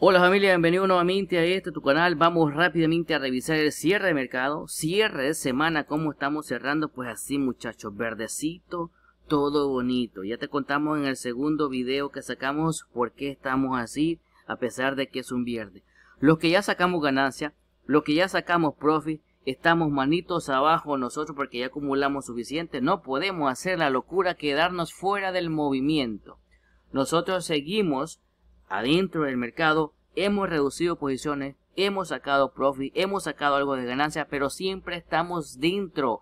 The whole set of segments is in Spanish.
Hola familia, bienvenido nuevamente a este tu canal. Vamos rápidamente a revisar el cierre de mercado, cierre de semana, cómo estamos cerrando. Pues así muchachos, verdecito, todo bonito. Ya te contamos en el segundo video que sacamos por qué estamos así, a pesar de que es un viernes. Los que ya sacamos ganancia, los que ya sacamos profit, estamos manitos abajo nosotros porque ya acumulamos suficiente. No podemos hacer la locura quedarnos fuera del movimiento. Nosotros seguimos adentro del mercado, hemos reducido posiciones, hemos sacado profit, hemos sacado algo de ganancia, pero siempre estamos dentro.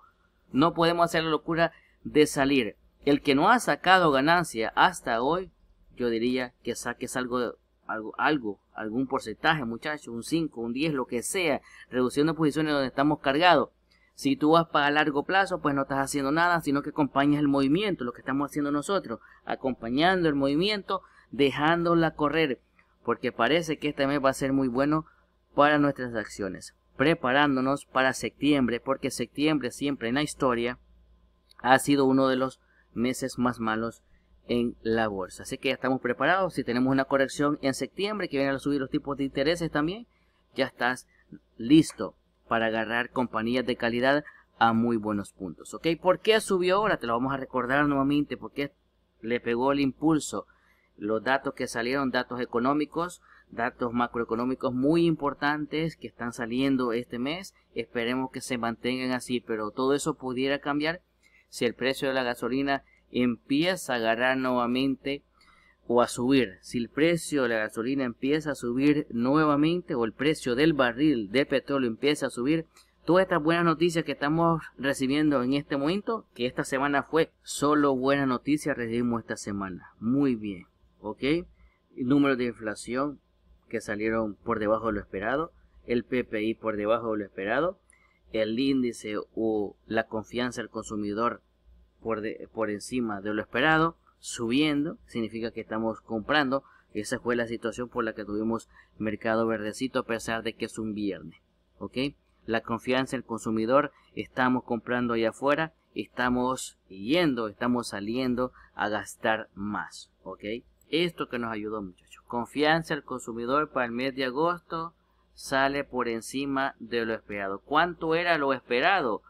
No podemos hacer la locura de salir. El que no ha sacado ganancia hasta hoy, yo diría que saques algo, algo, algo algún porcentaje, muchachos, un 5, un 10, lo que sea, reduciendo posiciones donde estamos cargados. Si tú vas para largo plazo, pues no estás haciendo nada, sino que acompañas el movimiento, lo que estamos haciendo nosotros, acompañando el movimiento dejándola correr, porque parece que este mes va a ser muy bueno para nuestras acciones. Preparándonos para septiembre, porque septiembre siempre en la historia ha sido uno de los meses más malos en la bolsa. Así que ya estamos preparados. Si tenemos una corrección en septiembre, que vienen a subir los tipos de intereses también, ya estás listo para agarrar compañías de calidad a muy buenos puntos. ¿Ok? ¿Por qué subió ahora? Te lo vamos a recordar nuevamente. porque le pegó el impulso? los datos que salieron, datos económicos, datos macroeconómicos muy importantes que están saliendo este mes. Esperemos que se mantengan así, pero todo eso pudiera cambiar si el precio de la gasolina empieza a agarrar nuevamente o a subir. Si el precio de la gasolina empieza a subir nuevamente o el precio del barril de petróleo empieza a subir, todas estas buenas noticias que estamos recibiendo en este momento, que esta semana fue solo buenas noticias, recibimos esta semana. Muy bien. ¿ok? Números de inflación que salieron por debajo de lo esperado, el PPI por debajo de lo esperado, el índice o la confianza del consumidor por, encima de lo esperado, subiendo, significa que estamos comprando. Esa fue la situación por la que tuvimos mercado verdecito a pesar de que es un viernes, ¿ok? La confianza del consumidor, estamos comprando allá afuera, estamos yendo, estamos saliendo a gastar más, ¿ok? Esto que nos ayudó muchachos. Confianza al consumidor para el mes de agosto sale por encima de lo esperado. ¿Cuánto era lo esperado?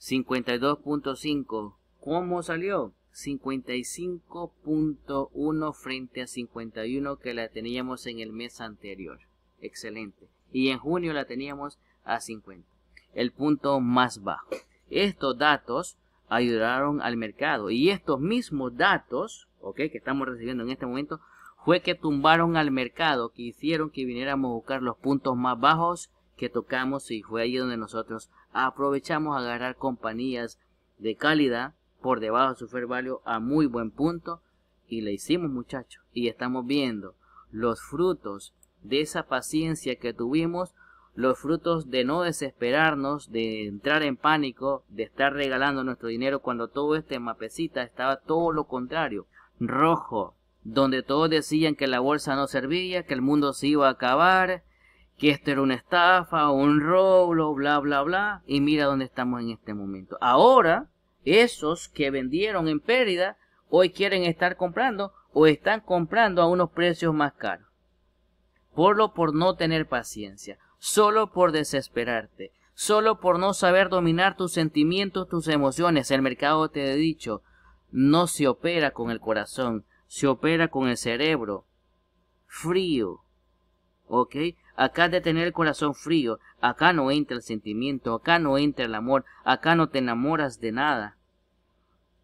52.5. ¿Cómo salió? 55.1 frente a 51 que la teníamos en el mes anterior. Excelente. Y en junio la teníamos a 50. El punto más bajo. Estos datos ayudaron al mercado y estos mismos datos que estamos recibiendo en este momento, fue que tumbaron al mercado, que hicieron que viniéramos a buscar los puntos más bajos que tocamos y fue ahí donde nosotros aprovechamos a agarrar compañías de calidad por debajo de su fair value a muy buen punto y le hicimos muchachos y estamos viendo los frutos de esa paciencia que tuvimos los frutos de no desesperarnos de entrar en pánico de estar regalando nuestro dinero cuando todo este mapecita estaba todo lo contrario rojo, donde todos decían que la bolsa no servía, que el mundo se iba a acabar, que esto era una estafa, un robo, bla, bla, bla, y mira dónde estamos en este momento. Ahora, esos que vendieron en pérdida, hoy quieren estar comprando o están comprando a unos precios más caros. Por lo por no tener paciencia, solo por desesperarte, solo por no saber dominar tus sentimientos, tus emociones. El mercado te ha dicho, no se opera con el corazón, se opera con el cerebro. Frío. ¿Ok? Acá de tener el corazón frío, acá no entra el sentimiento, acá no entra el amor, acá no te enamoras de nada.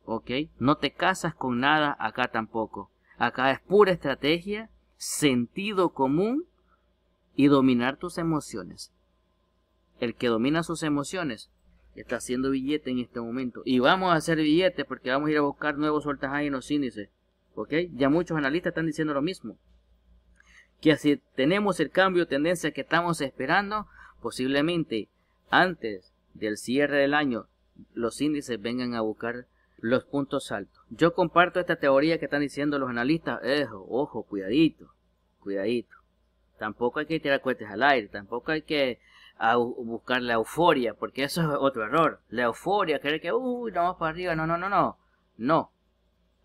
¿Ok? No te casas con nada acá tampoco. Acá es pura estrategia, sentido común y dominar tus emociones. El que domina sus emociones está haciendo billete en este momento. Y vamos a hacer billetes porque vamos a ir a buscar nuevos ahí en los índices. ¿Ok? Ya muchos analistas están diciendo lo mismo. Que si tenemos el cambio de tendencia que estamos esperando, posiblemente antes del cierre del año los índices vengan a buscar los puntos altos. Yo comparto esta teoría que están diciendo los analistas. Eso, eh, ojo, cuidadito, cuidadito. Tampoco hay que tirar cuetes al aire, tampoco hay que a buscar la euforia, porque eso es otro error. La euforia, creer que, uy, vamos para arriba, no, no, no, no. No.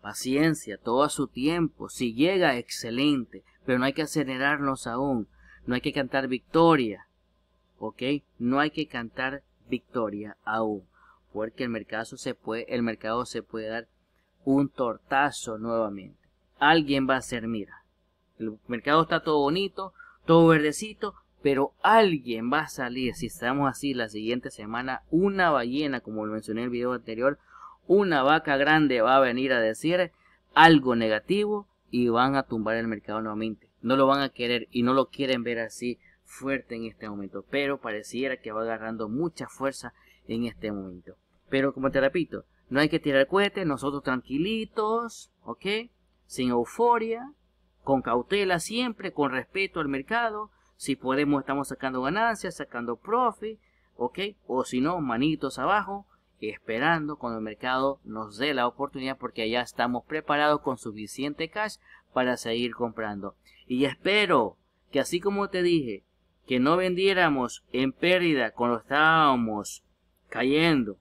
Paciencia, todo a su tiempo. Si llega, excelente. Pero no hay que acelerarnos aún. No hay que cantar victoria. ¿Ok? No hay que cantar victoria aún. Porque el mercado se puede, el mercado se puede dar un tortazo nuevamente. Alguien va a hacer mira. El mercado está todo bonito, todo verdecito, pero alguien va a salir, si estamos así la siguiente semana, una ballena, como lo mencioné en el video anterior, una vaca grande va a venir a decir algo negativo y van a tumbar el mercado nuevamente. No lo van a querer y no lo quieren ver así fuerte en este momento. Pero pareciera que va agarrando mucha fuerza en este momento. Pero como te repito, no hay que tirar cohetes, nosotros tranquilitos, ¿ok? Sin euforia, con cautela siempre, con respeto al mercado si podemos, estamos sacando ganancias, sacando profit, ¿ok? O si no, manitos abajo, esperando cuando el mercado nos dé la oportunidad porque allá estamos preparados con suficiente cash para seguir comprando. Y espero que así como te dije, que no vendiéramos en pérdida cuando estábamos cayendo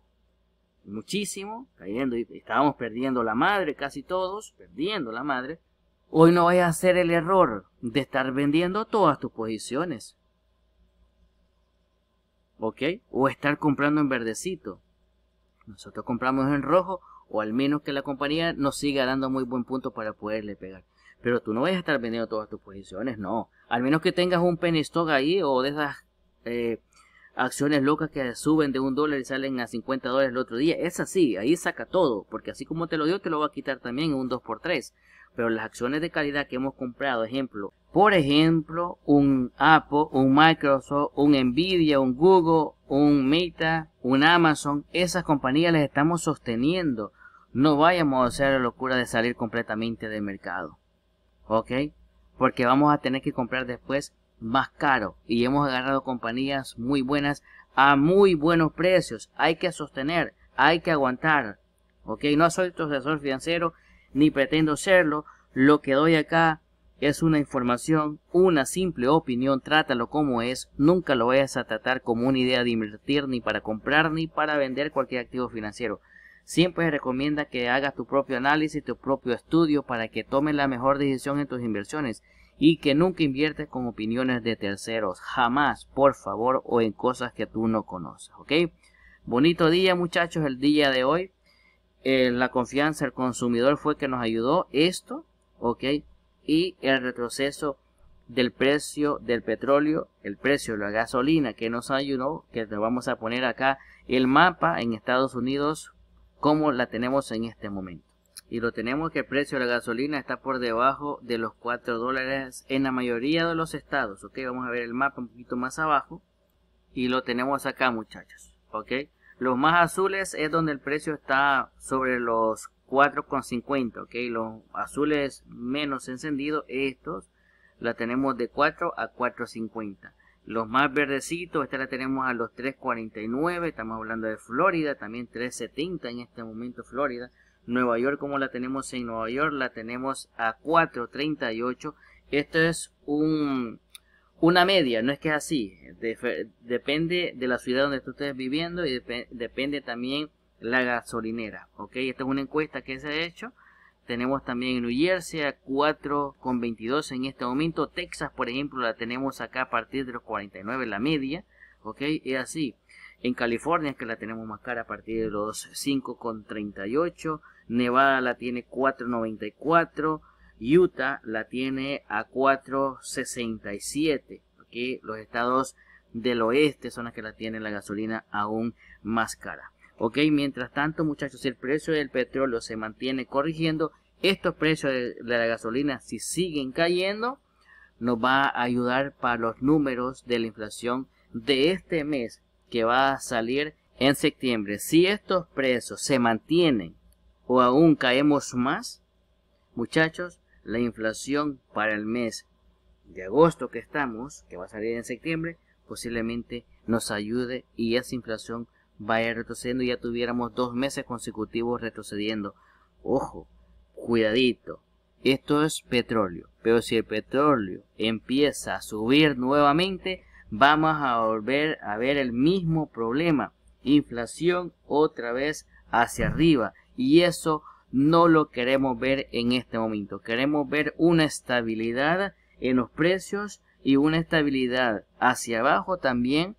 muchísimo, cayendo y estábamos perdiendo la madre, casi todos, perdiendo la madre, Hoy no vayas a hacer el error de estar vendiendo todas tus posiciones. ¿Ok? O estar comprando en verdecito. Nosotros compramos en rojo o al menos que la compañía nos siga dando muy buen punto para poderle pegar. Pero tú no vayas a estar vendiendo todas tus posiciones, no. Al menos que tengas un penny stock ahí o de esas eh, acciones locas que suben de un dólar y salen a 50 dólares el otro día. Es así, ahí saca todo, porque así como te lo dio, te lo va a quitar también un 2x3 pero las acciones de calidad que hemos comprado, ejemplo, por ejemplo, un Apple, un Microsoft, un Nvidia, un Google, un Meta, un Amazon, esas compañías las estamos sosteniendo. No vayamos a hacer la locura de salir completamente del mercado. ¿Ok? Porque vamos a tener que comprar después más caro. Y hemos agarrado compañías muy buenas a muy buenos precios. Hay que sostener, hay que aguantar. ¿Ok? No soy tu asesor financiero ni pretendo serlo, lo que doy acá es una información, una simple opinión, trátalo como es, nunca lo vayas a tratar como una idea de invertir ni para comprar ni para vender cualquier activo financiero. Siempre recomienda que hagas tu propio análisis, tu propio estudio para que tomes la mejor decisión en tus inversiones y que nunca inviertes con opiniones de terceros, jamás, por favor, o en cosas que tú no conoces, ¿ok? Bonito día muchachos el día de hoy. Eh, la confianza del consumidor fue que nos ayudó esto, ¿ok? Y el retroceso del precio del petróleo, el precio de la gasolina que nos ayudó, que te vamos a poner acá el mapa en Estados Unidos como la tenemos en este momento. Y lo tenemos que el precio de la gasolina está por debajo de los 4 dólares en la mayoría de los estados. Ok, vamos a ver el mapa un poquito más abajo. Y lo tenemos acá muchachos. Ok, los más azules es donde el precio está sobre los 4,50, Los azules menos encendidos, estos, la tenemos de 4 a 4,50. Los más verdecitos, esta la tenemos a los 3,49, estamos hablando de Florida, también 3,70 en este momento Florida. Nueva York, como la tenemos en Nueva York, la tenemos a 4,38. Esto es un una media, no es que es así. depende de la ciudad donde tú estés viviendo y depende también la gasolinera. Ok, esta es una encuesta que se ha hecho. Tenemos también en New Jersey a 4,22 en este momento. Texas, por ejemplo, la tenemos acá a partir de los 49 la media. Ok, es así. En California, es que la tenemos más cara a partir de los 5,38. Nevada la tiene 4,94. Utah la tiene a 4.67. Los estados del oeste son los que la tienen la gasolina aún más cara. mientras tanto muchachos, si el precio del petróleo se mantiene corrigiendo, estos precios de la gasolina si siguen cayendo, nos va a ayudar para los números de la inflación de este mes que va a salir en septiembre. Si estos precios se mantienen o aún caemos más, muchachos, la inflación para el mes de agosto que estamos, que va a salir en septiembre, posiblemente nos ayude y esa inflación vaya retrocediendo y ya tuviéramos dos meses consecutivos retrocediendo. Ojo, cuidadito, esto es petróleo, pero si el petróleo empieza a subir nuevamente, vamos a volver a ver el mismo problema, inflación otra vez hacia arriba y eso no lo queremos ver en este momento. Queremos ver una estabilidad en los precios y una estabilidad hacia abajo también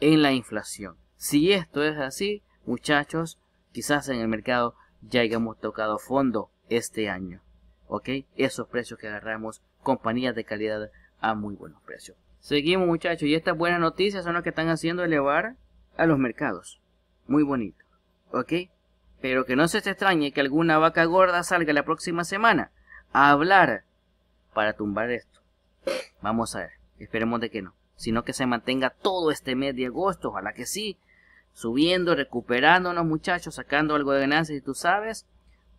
en la inflación. Si esto es así, muchachos, quizás en el mercado ya hayamos tocado fondo este año. ¿Ok? Esos precios que agarramos, compañías de calidad a muy buenos precios. Seguimos muchachos y estas buenas noticias son las que están haciendo elevar a los mercados. Muy bonito. ¿Ok? Pero que no se te extrañe que alguna vaca gorda salga la próxima semana a hablar para tumbar esto. Vamos a ver, esperemos de que no. Sino que se mantenga todo este mes de agosto, ojalá que sí. Subiendo, recuperándonos muchachos, sacando algo de ganancias si tú sabes.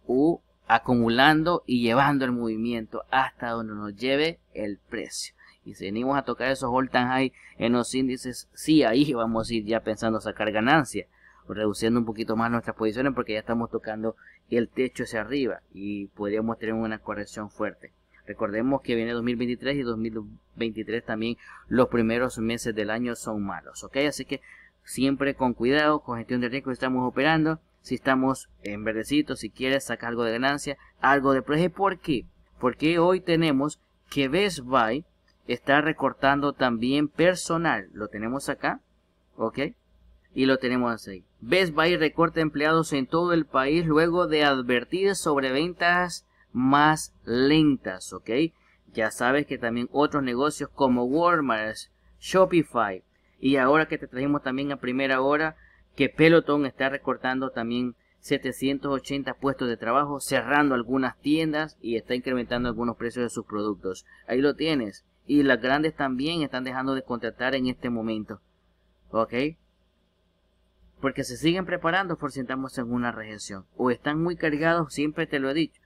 U acumulando y llevando el movimiento hasta donde nos lleve el precio. Y si venimos a tocar esos all ahí en los índices, sí, ahí vamos a ir ya pensando sacar ganancias reduciendo un poquito más nuestras posiciones porque ya estamos tocando el techo hacia arriba y podríamos tener una corrección fuerte. Recordemos que viene 2023 y 2023 también los primeros meses del año son malos, ¿ok? Así que siempre con cuidado, con gestión de riesgo estamos operando. Si estamos en verdecito, si quieres, sacar algo de ganancia, algo de precio. ¿Por qué? Porque hoy tenemos que Best Buy está recortando también personal. Lo tenemos acá, ¿ok? y lo tenemos ahí. Best Buy recorta empleados en todo el país luego de advertir sobre ventas más lentas, ¿ok? Ya sabes que también otros negocios como Walmart, Shopify y ahora que te trajimos también a primera hora que Peloton está recortando también 780 puestos de trabajo, cerrando algunas tiendas y está incrementando algunos precios de sus productos. Ahí lo tienes. Y las grandes también están dejando de contratar en este momento. ¿Ok? porque se siguen preparando por si estamos en una regención, o están muy cargados, siempre te lo he dicho.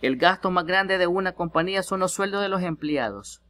El gasto más grande de una compañía son los sueldos de los empleados.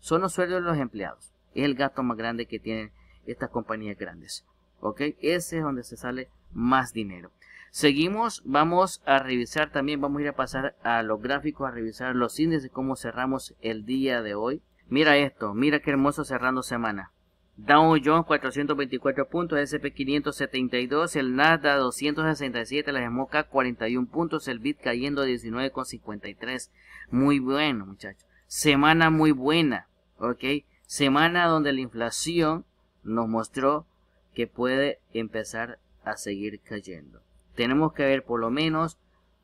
Son los sueldos de los empleados. Es el gasto más grande que tienen estas compañías grandes. ¿Ok? Ese es donde se sale más dinero. Seguimos, vamos a revisar también, vamos a ir a pasar a los gráficos, a revisar los índices, cómo cerramos el día de hoy. Mira esto, mira qué hermoso cerrando semana. Dow Jones 424 puntos, S&P 572, el Nasdaq 267, la Yamaha 41 puntos, el Bit cayendo 19,53. Muy bueno, muchachos. Semana muy buena, ¿ok? Semana donde la inflación nos mostró que puede empezar a seguir cayendo. Tenemos que ver por lo menos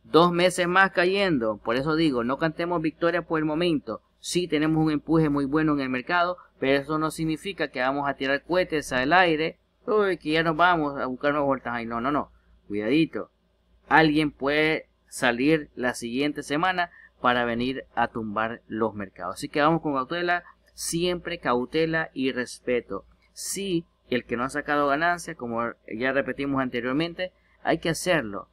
dos meses más cayendo. Por eso digo, no cantemos victoria por el momento sí tenemos un empuje muy bueno en el mercado, pero eso no significa que vamos a tirar cohetes al aire, que ya nos vamos a buscar vueltas ahí. No, no, no. Cuidadito. Alguien puede salir la siguiente semana para venir a tumbar los mercados. Así que vamos con cautela, siempre cautela y respeto. si el que no ha sacado ganancia, como ya repetimos anteriormente, hay que hacerlo.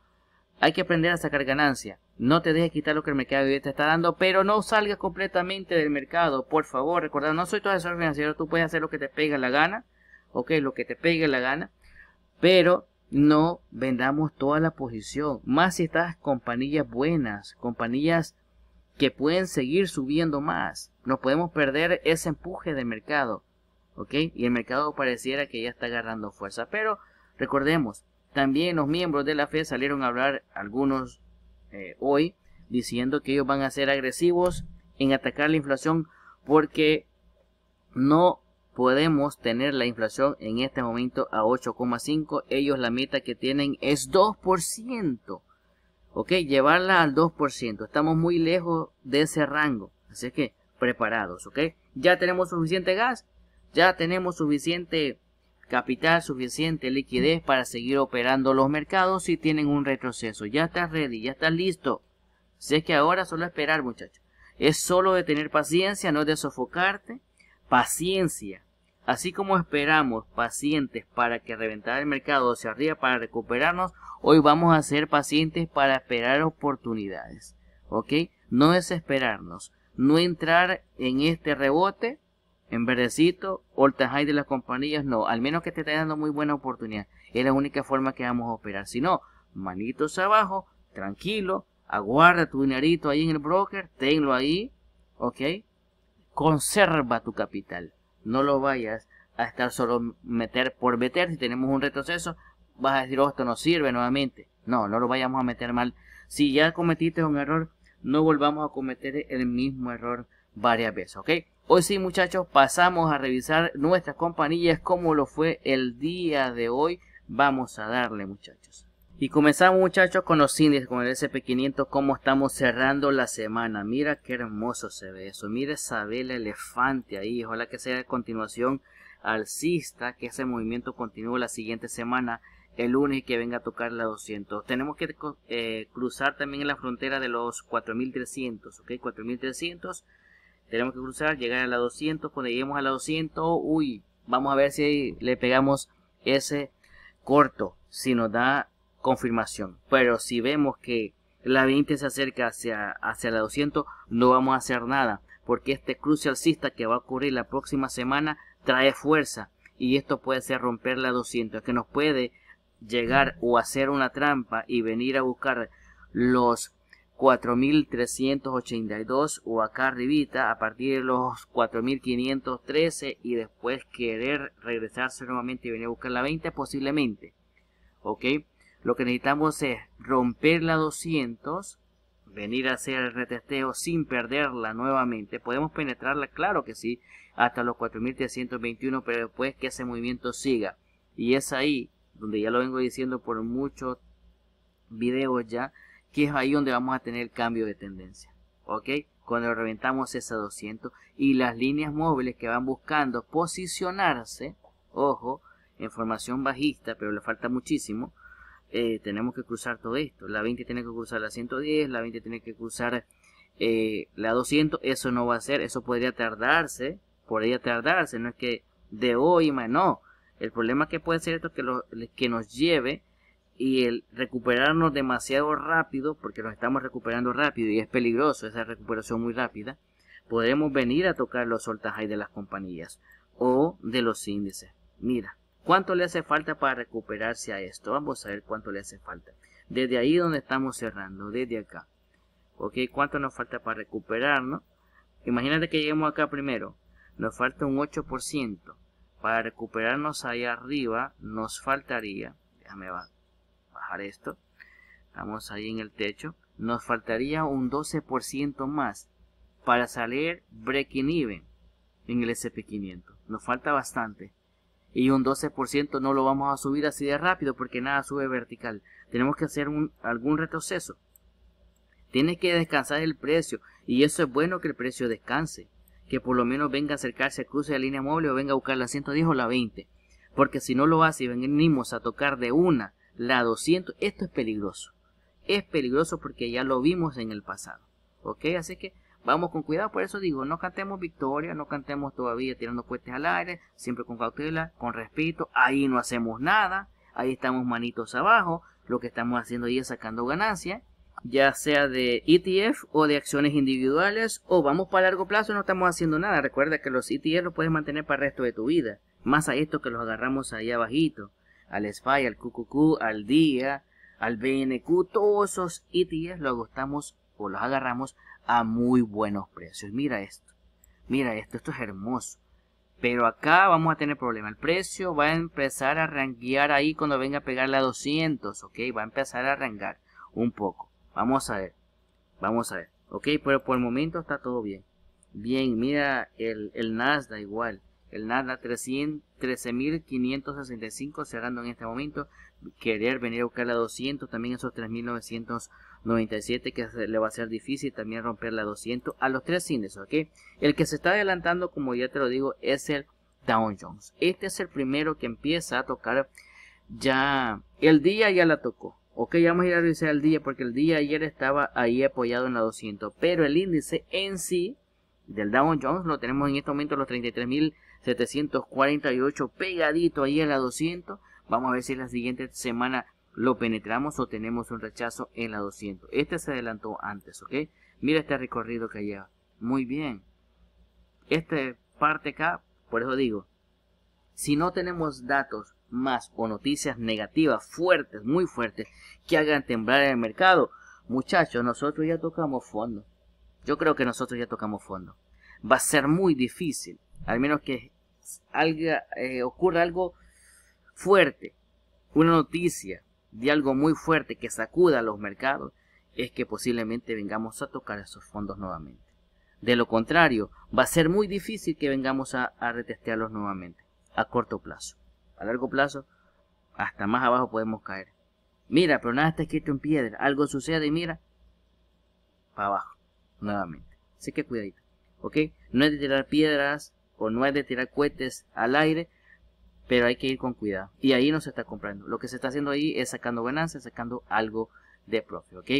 Hay que aprender a sacar ganancia. No te dejes quitar lo que el mercado te está dando, pero no salgas completamente del mercado, por favor. Recuerda, no soy tu asesor financiero, tú puedes hacer lo que te pega la gana, ok, lo que te pegue la gana, pero no vendamos toda la posición, más si estas compañías buenas, compañías que pueden seguir subiendo más. No podemos perder ese empuje de mercado, ¿ok? Y el mercado pareciera que ya está agarrando fuerza. Pero recordemos, también los miembros de la Fed salieron a hablar algunos eh, hoy diciendo que ellos van a ser agresivos en atacar la inflación porque no podemos tener la inflación en este momento a 8,5. Ellos la meta que tienen es 2%. Ok, llevarla al 2%. Estamos muy lejos de ese rango. Así que preparados, ok. Ya tenemos suficiente gas, ya tenemos suficiente capital, suficiente liquidez para seguir operando los mercados si tienen un retroceso. Ya estás ready, ya estás listo. Si es que ahora solo esperar, muchachos. Es solo de tener paciencia, no de sofocarte. Paciencia. Así como esperamos pacientes para que reventara el mercado hacia arriba para recuperarnos, hoy vamos a ser pacientes para esperar oportunidades. ¿Ok? No desesperarnos. No entrar en este rebote en verdecito, all de las compañías, no. Al menos que te esté dando muy buena oportunidad. Es la única forma que vamos a operar. Si no, manitos abajo, tranquilo, aguarda tu dinerito ahí en el broker, tenlo ahí, ¿ok? Conserva tu capital. No lo vayas a estar solo meter por meter. Si tenemos un retroceso, vas a decir, oh, esto no sirve nuevamente. No, no lo vayamos a meter mal. Si ya cometiste un error, no volvamos a cometer el mismo error varias veces, ¿ok? Hoy sí, muchachos, pasamos a revisar nuestras compañías como lo fue el día de hoy. Vamos a darle, muchachos. Y comenzamos, muchachos, con los índices, con el SP500, cómo estamos cerrando la semana. Mira qué hermoso se ve eso. Mira esa elefante ahí. Ojalá que sea de continuación alcista, que ese movimiento continúe la siguiente semana, el lunes y que venga a tocar la 200. Tenemos que eh, cruzar también la frontera de los 4300, ¿ok? 4300 tenemos que cruzar, llegar a la 200. Cuando lleguemos a la 200, uy, vamos a ver si le pegamos ese corto, si nos da confirmación. Pero si vemos que la 20 se acerca hacia, hacia la 200, no vamos a hacer nada. Porque este cruce alcista que va a ocurrir la próxima semana trae fuerza. Y esto puede ser romper la 200, es que nos puede llegar o hacer una trampa y venir a buscar los 4.382 o acá arribita a partir de los 4.513 y después querer regresarse nuevamente y venir a buscar la 20 posiblemente. ¿Ok? Lo que necesitamos es romper la 200, venir a hacer el retesteo sin perderla nuevamente. Podemos penetrarla, claro que sí, hasta los 4.321, pero después que ese movimiento siga. Y es ahí donde ya lo vengo diciendo por muchos videos ya que es ahí donde vamos a tener cambio de tendencia. ¿Ok? Cuando reventamos esa 200 y las líneas móviles que van buscando posicionarse, ojo, en formación bajista, pero le falta muchísimo, eh, tenemos que cruzar todo esto. La 20 tiene que cruzar la 110, la 20 tiene que cruzar eh, la 200, eso no va a ser, eso podría tardarse, podría tardarse, no es que de hoy, más no. El problema que puede ser esto que, lo, que nos lleve y el recuperarnos demasiado rápido, porque nos estamos recuperando rápido y es peligroso esa recuperación muy rápida, podremos venir a tocar los hay de las compañías o de los índices. Mira, ¿cuánto le hace falta para recuperarse a esto? Vamos a ver cuánto le hace falta. Desde ahí donde estamos cerrando, desde acá. ¿Ok? ¿Cuánto nos falta para recuperarnos? Imagínate que lleguemos acá primero. Nos falta un 8%. Para recuperarnos ahí arriba nos faltaría, déjame ver esto. Vamos ahí en el techo. Nos faltaría un 12% más para salir breaking even en el SP500. Nos falta bastante. Y un 12% no lo vamos a subir así de rápido porque nada sube vertical. Tenemos que hacer algún retroceso. Tiene que descansar el precio. Y eso es bueno que el precio descanse. Que por lo menos venga a acercarse al cruce de la línea móvil o venga a buscar la 110 o la 20. Porque si no lo hace y venimos a tocar de una la 200, esto es peligroso. Es peligroso porque ya lo vimos en el pasado. ¿Ok? Así que vamos con cuidado, por eso digo, no cantemos victoria, no cantemos todavía tirando puestas al aire, siempre con cautela, con respeto, ahí no hacemos nada, ahí estamos manitos abajo, lo que estamos haciendo ahí es sacando ganancia ya sea de ETF o de acciones individuales, o vamos para largo plazo y no estamos haciendo nada, recuerda que los ETF los puedes mantener para el resto de tu vida, más a esto que los agarramos ahí abajito al SPY, al QQQ, al DIA, al BNQ, todos esos ETFs los agostamos o los agarramos a muy buenos precios. Mira esto, mira esto, esto es hermoso. Pero acá vamos a tener problema. El precio va a empezar a ranguear ahí cuando venga a pegar la 200, ¿ok? Va a empezar a rangar un poco. Vamos a ver, vamos a ver, ¿ok? Pero por el momento está todo bien. Bien, mira el, el Nasdaq igual. El Nada 13.565 cerrando en este momento. Querer venir a buscar la 200, también esos 3.997 que le va a ser difícil también romper la 200 a los tres índices, ¿ok? El que se está adelantando, como ya te lo digo, es el Dow Jones. Este es el primero que empieza a tocar ya, el día ya la tocó. Ok, ya vamos a ir a revisar el día porque el día ayer estaba ahí apoyado en la 200, pero el índice en sí del Dow Jones lo tenemos en este momento los 33.000 748 pegadito ahí en la 200. Vamos a ver si la siguiente semana lo penetramos o tenemos un rechazo en la 200. Este se adelantó antes, ¿ok? Mira este recorrido que lleva. Muy bien. esta parte acá, por eso digo, si no tenemos datos más o noticias negativas fuertes, muy fuertes, que hagan temblar el mercado, muchachos, nosotros ya tocamos fondo. Yo creo que nosotros ya tocamos fondo. Va a ser muy difícil al menos que eh, ocurra algo fuerte, una noticia de algo muy fuerte que sacuda a los mercados, es que posiblemente vengamos a tocar esos fondos nuevamente. De lo contrario, va a ser muy difícil que vengamos a, a retestearlos nuevamente, a corto plazo. A largo plazo, hasta más abajo podemos caer. Mira, pero nada está escrito en piedra, algo sucede y mira, para abajo, nuevamente. Así que cuidadito, ¿ok? No es de tirar piedras no es de tirar cohetes al aire, pero hay que ir con cuidado. Y ahí no se está comprando. Lo que se está haciendo ahí es sacando ganancias, sacando algo de profe ¿ok?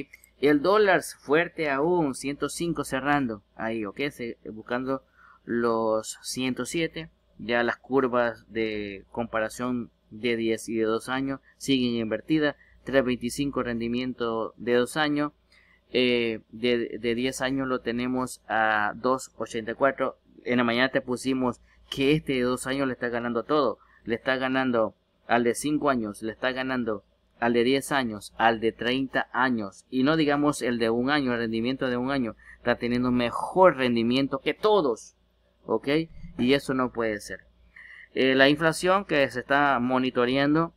El dólar fuerte aún, 105 cerrando ahí, ¿ok? Se, buscando los 107. Ya las curvas de comparación de 10 y de 2 años siguen invertidas. 3.25 rendimiento de 2 años. Eh, de, de 10 años lo tenemos a 2.84 en la mañana te pusimos que este de dos años le está ganando a todo. Le está ganando al de cinco años, le está ganando al de diez años, al de treinta años. Y no digamos el de un año, el rendimiento de un año. Está teniendo mejor rendimiento que todos. ¿Ok? Y eso no puede ser. Eh, la inflación que se está monitoreando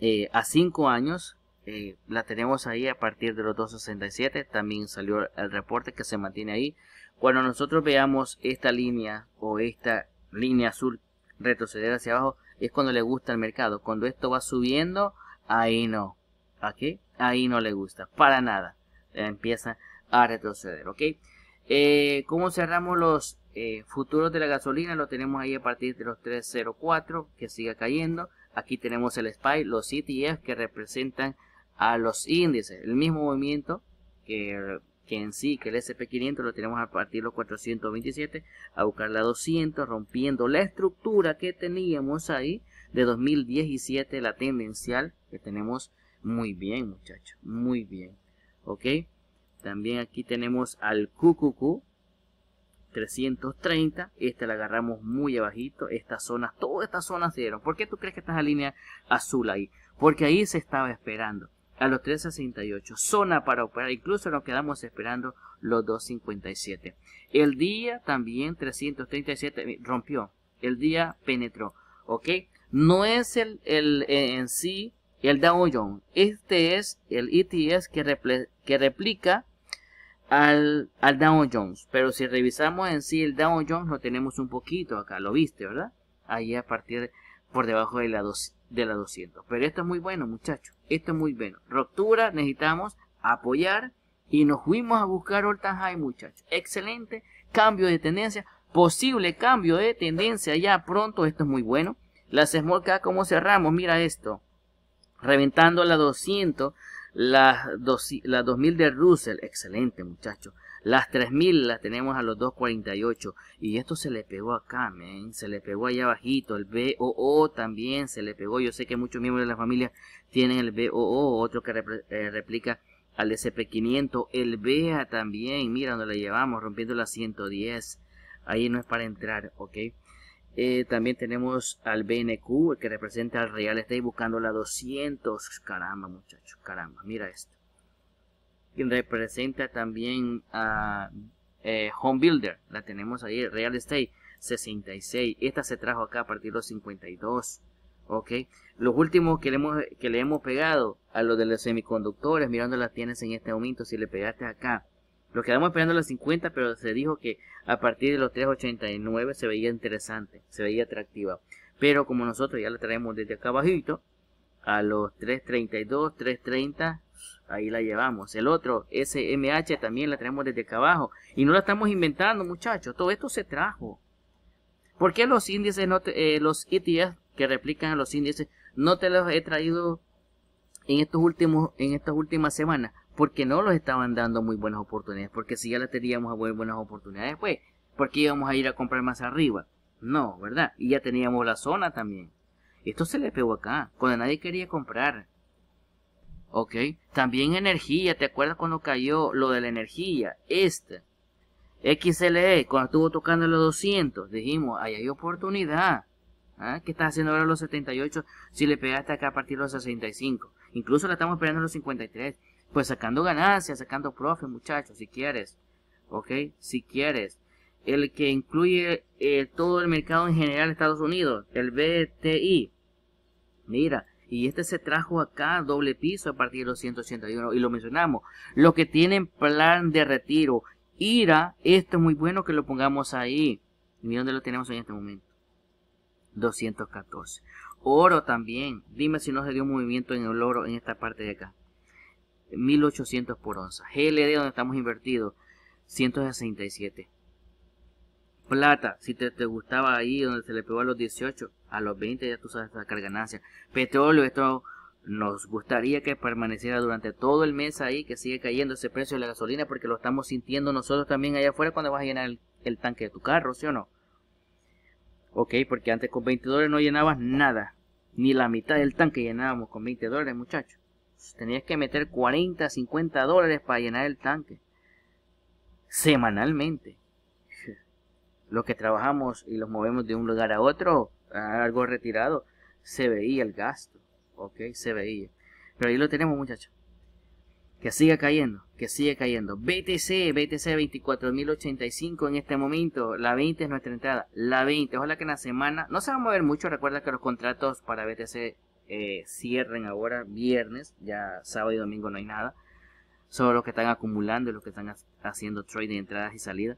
eh, a cinco años, eh, la tenemos ahí a partir de los 267. También salió el reporte que se mantiene ahí. Cuando nosotros veamos esta línea o esta línea azul retroceder hacia abajo, es cuando le gusta el mercado. Cuando esto va subiendo, ahí no. qué? Ahí no le gusta, para nada. Empieza a retroceder, ¿ok? Eh, ¿Cómo cerramos los eh, futuros de la gasolina? Lo tenemos ahí a partir de los 304, que siga cayendo. Aquí tenemos el SPY, los ETF que representan a los índices. El mismo movimiento que que en sí, que el SP500 lo tenemos a partir de los 427 a buscar la 200, rompiendo la estructura que teníamos ahí de 2017, la tendencial que tenemos muy bien, muchachos, muy bien, ¿ok? También aquí tenemos al QQQ, 330, esta la agarramos muy abajito, estas zonas, todas estas zonas dieron. ¿Por qué tú crees que está en la línea azul ahí? Porque ahí se estaba esperando a los 3.68. Zona para operar. Incluso nos quedamos esperando los 2.57. El día también 337 eh, rompió. El día penetró. ¿Ok? No es el, el eh, en sí el Dow Jones. Este es el ETS que, que replica al, al Dow Jones. Pero si revisamos en sí el Dow Jones lo tenemos un poquito acá. Lo viste, ¿verdad? Ahí a partir de, por debajo de la, dos, de la 200. Pero esto es muy bueno, muchachos. Esto es muy bueno. Ruptura, necesitamos apoyar. Y nos fuimos a buscar all high, muchachos. Excelente. Cambio de tendencia. Posible cambio de tendencia ya pronto. Esto es muy bueno. Las small como ¿cómo cerramos? Mira esto. Reventando la 200. Las, dos, la 2000 de Russell. Excelente, muchachos. Las 3000 las tenemos a los 248. Y esto se le pegó acá, men. Se le pegó allá abajito. El BOO también se le pegó. Yo sé que muchos miembros de la familia tienen el BOO, otro que eh, replica al SP500. El BEA también, mira donde la llevamos, rompiendo la 110. Ahí no es para entrar, ¿ok? Eh, también tenemos al BNQ, el que representa al Real Estate, buscando la 200. Caramba, muchachos, caramba, mira esto representa también a eh, Home Builder, la tenemos ahí, Real Estate 66, esta se trajo acá a partir de los 52, ok, los últimos que le hemos, que le hemos pegado a los de los semiconductores, mirando las tienes en este momento, si le pegaste acá, lo quedamos esperando a los 50, pero se dijo que a partir de los 3.89 se veía interesante, se veía atractiva. Pero como nosotros ya la traemos desde acá bajito a los 3.32, 3.30, ahí la llevamos. El otro, SMH, también la tenemos desde acá abajo. Y no la estamos inventando, muchachos, todo esto se trajo. ¿Por qué los índices, no eh, los ETF que replican a los índices, no te los he traído en, estos últimos, en estas últimas semanas? Porque no los estaban dando muy buenas oportunidades. Porque si ya la teníamos buenas oportunidades, pues, ¿por qué íbamos a ir a comprar más arriba? No, ¿verdad? Y ya teníamos la zona también. Esto se le pegó acá, cuando nadie quería comprar. ¿ok? También energía, ¿te acuerdas cuando cayó lo de la energía? Este XLE, cuando estuvo tocando los 200, dijimos, ahí hay oportunidad. ¿Ah? ¿Qué estás haciendo ahora los 78 si le pegaste acá a partir de los 65? Incluso la estamos esperando los 53. Pues sacando ganancias, sacando profe, muchachos, si quieres. ¿Ok? Si quieres. El que incluye eh, todo el mercado en general de Estados Unidos, el BTI. Mira, y este se trajo acá doble piso a partir de los 181 y lo mencionamos. Los que tienen plan de retiro, IRA, esto es muy bueno que lo pongamos ahí. Mira dónde lo tenemos en este momento. 214. Oro también. Dime si no se dio un movimiento en el oro en esta parte de acá. 1800 por onza. GLD donde estamos invertidos. 167. Plata, si te, gustaba ahí donde se le pegó a los 18, a los 20 ya tú sabes sacar carganancia. Petróleo, esto nos gustaría que permaneciera durante todo el mes ahí, que sigue cayendo ese precio de la gasolina, porque lo estamos sintiendo nosotros también allá afuera cuando vas a llenar el, el tanque de tu carro, ¿sí o no? Ok, porque antes con 20 dólares no llenabas nada. Ni la mitad del tanque llenábamos con 20 dólares, muchachos. Tenías que meter 40, 50 dólares para llenar el tanque. Semanalmente los que trabajamos y los movemos de un lugar a otro, algo retirado, se veía el gasto, ¿ok? Se veía. Pero ahí lo tenemos, muchachos. Que siga cayendo, que siga cayendo. BTC, BTC 24.085 en este momento. La 20 es nuestra entrada. La 20, ojalá que en la semana, no se va a mover mucho, recuerda que los contratos para BTC eh, cierren ahora viernes, ya sábado y domingo no hay nada. Solo los que están acumulando y los que están haciendo de entradas y salidas.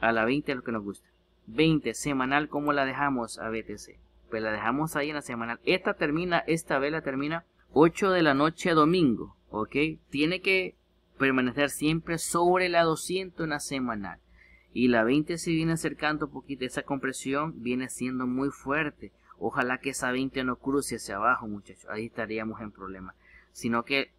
A la 20 es lo que nos gusta. 20 semanal, ¿cómo la dejamos a BTC? Pues la dejamos ahí en la semanal. Esta termina, esta vela termina 8 de la noche domingo, ¿ok? Tiene que permanecer siempre sobre la 200 en la semanal. Y la 20 se viene acercando un poquito, esa compresión viene siendo muy fuerte. Ojalá que esa 20 no cruce hacia abajo, muchachos. Ahí estaríamos en problema. Sino que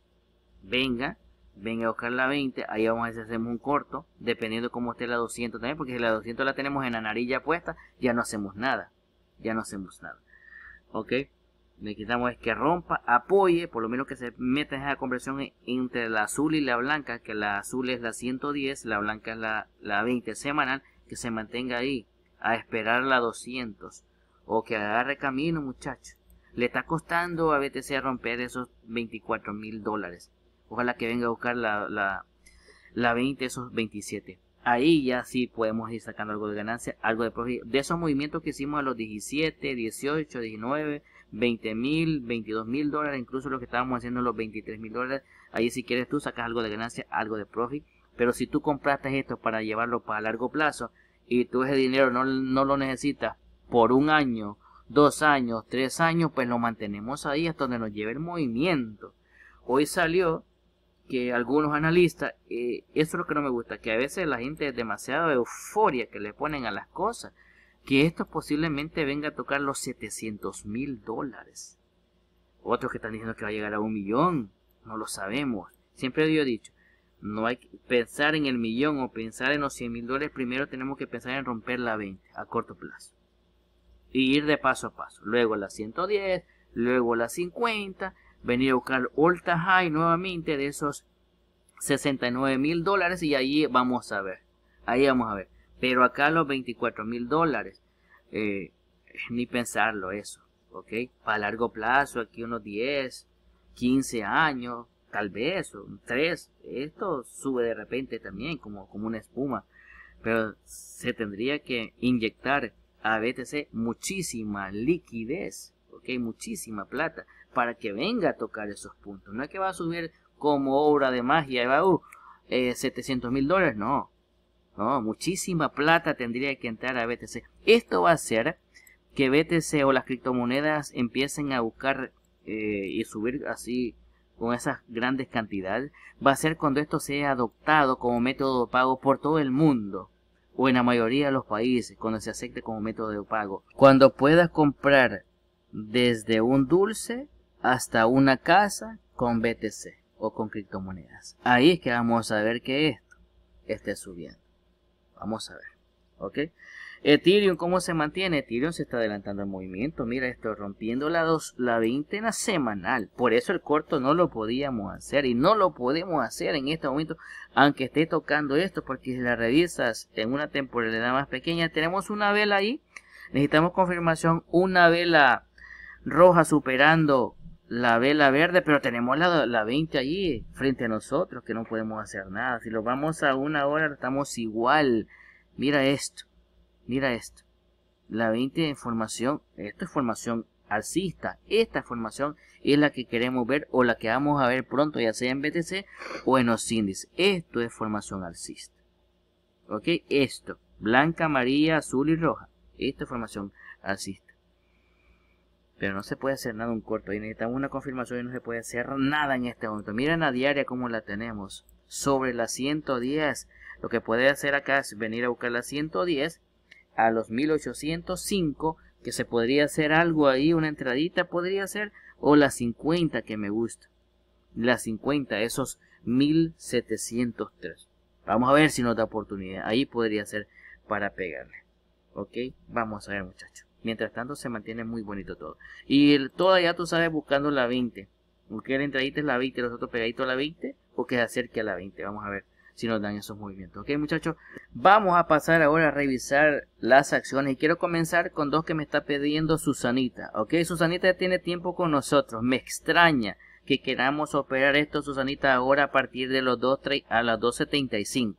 venga, venga a buscar la 20, ahí vamos a hacer hacemos un corto, dependiendo cómo esté la 200 también, porque si la 200 la tenemos en la narilla puesta, ya no hacemos nada, ya no hacemos nada, ok, quitamos es que rompa, apoye, por lo menos que se meta en esa conversión entre la azul y la blanca, que la azul es la 110, la blanca es la, la 20 semanal, que se mantenga ahí, a esperar la 200, o que agarre camino muchachos, le está costando a BTC romper esos 24 mil dólares, Ojalá que venga a buscar la, la, 20, esos 27. Ahí ya sí podemos ir sacando algo de ganancia, algo de profit. De esos movimientos que hicimos a los 17, 18, 19, 20 mil, 22 mil dólares, incluso lo que estábamos haciendo los 23 mil dólares, ahí si quieres tú sacas algo de ganancia, algo de profit. Pero si tú compraste esto para llevarlo para largo plazo y tú ese dinero no, no lo necesitas por un año, dos años, tres años, pues lo mantenemos ahí hasta donde nos lleve el movimiento. Hoy salió que algunos analistas, eh, eso es lo que no me gusta, que a veces la gente es demasiado euforia que le ponen a las cosas, que esto posiblemente venga a tocar los 700 mil dólares. Otros que están diciendo que va a llegar a un millón, no lo sabemos. Siempre yo he dicho, no hay que pensar en el millón o pensar en los 100 mil dólares, primero tenemos que pensar en romper la 20 a corto plazo. Y ir de paso a paso. Luego la 110, luego la 50, venir a buscar Ultra High nuevamente de esos 69 mil dólares y ahí vamos a ver. Ahí vamos a ver. Pero acá los 24 mil dólares. Eh, ni pensarlo eso. ¿Ok? Para largo plazo, aquí unos 10, 15 años, tal vez, o 3. Esto sube de repente también como, como una espuma. Pero se tendría que inyectar a BTC muchísima liquidez. ¿Ok? Muchísima plata para que venga a tocar esos puntos. No es que va a subir como obra de magia y va, a uh, 700 eh, mil dólares, no. No, muchísima plata tendría que entrar a BTC. Esto va a hacer que BTC o las criptomonedas empiecen a buscar eh, y subir así con esas grandes cantidades. Va a ser cuando esto sea adoptado como método de pago por todo el mundo o en la mayoría de los países cuando se acepte como método de pago. Cuando puedas comprar desde un dulce hasta una casa con BTC o con criptomonedas. Ahí es que vamos a ver que esto esté subiendo. Vamos a ver. ¿Ok? Ethereum, ¿cómo se mantiene? Ethereum se está adelantando el movimiento. Mira, esto rompiendo la, dos, la veintena semanal. Por eso el corto no lo podíamos hacer y no lo podemos hacer en este momento, aunque esté tocando esto, porque si la revisas en una temporalidad más pequeña, tenemos una vela ahí. Necesitamos confirmación, una vela roja superando la vela verde, pero tenemos la, la 20 allí frente a nosotros que no podemos hacer nada. Si lo vamos a una hora, estamos igual. Mira esto, mira esto. La 20 en formación, esto es formación alcista. Esta formación es la que queremos ver o la que vamos a ver pronto, ya sea en BTC o en los índices. Esto es formación alcista. ¿Ok? Esto, blanca, amarilla, azul y roja. Esto es formación alcista pero no se puede hacer nada un corto. Ahí necesitamos una confirmación y no se puede hacer nada en este momento. Miren la diaria como la tenemos. Sobre la 110. Lo que puede hacer acá es venir a buscar la 110 a los 1805. Que se podría hacer algo ahí, una entradita podría ser. O la 50 que me gusta. La 50, esos 1703. Vamos a ver si nos da oportunidad. Ahí podría ser para pegarle. Ok, vamos a ver muchachos. Mientras tanto se mantiene muy bonito todo. Y el, todo tú sabes buscando la 20. Porque la entradita es la 20, los otros pegaditos a la 20 o que se acerque a la 20. Vamos a ver si nos dan esos movimientos. Ok muchachos, vamos a pasar ahora a revisar las acciones. Y quiero comenzar con dos que me está pidiendo Susanita. Ok, Susanita ya tiene tiempo con nosotros. Me extraña que queramos operar esto, Susanita, ahora a partir de los a las 2.75.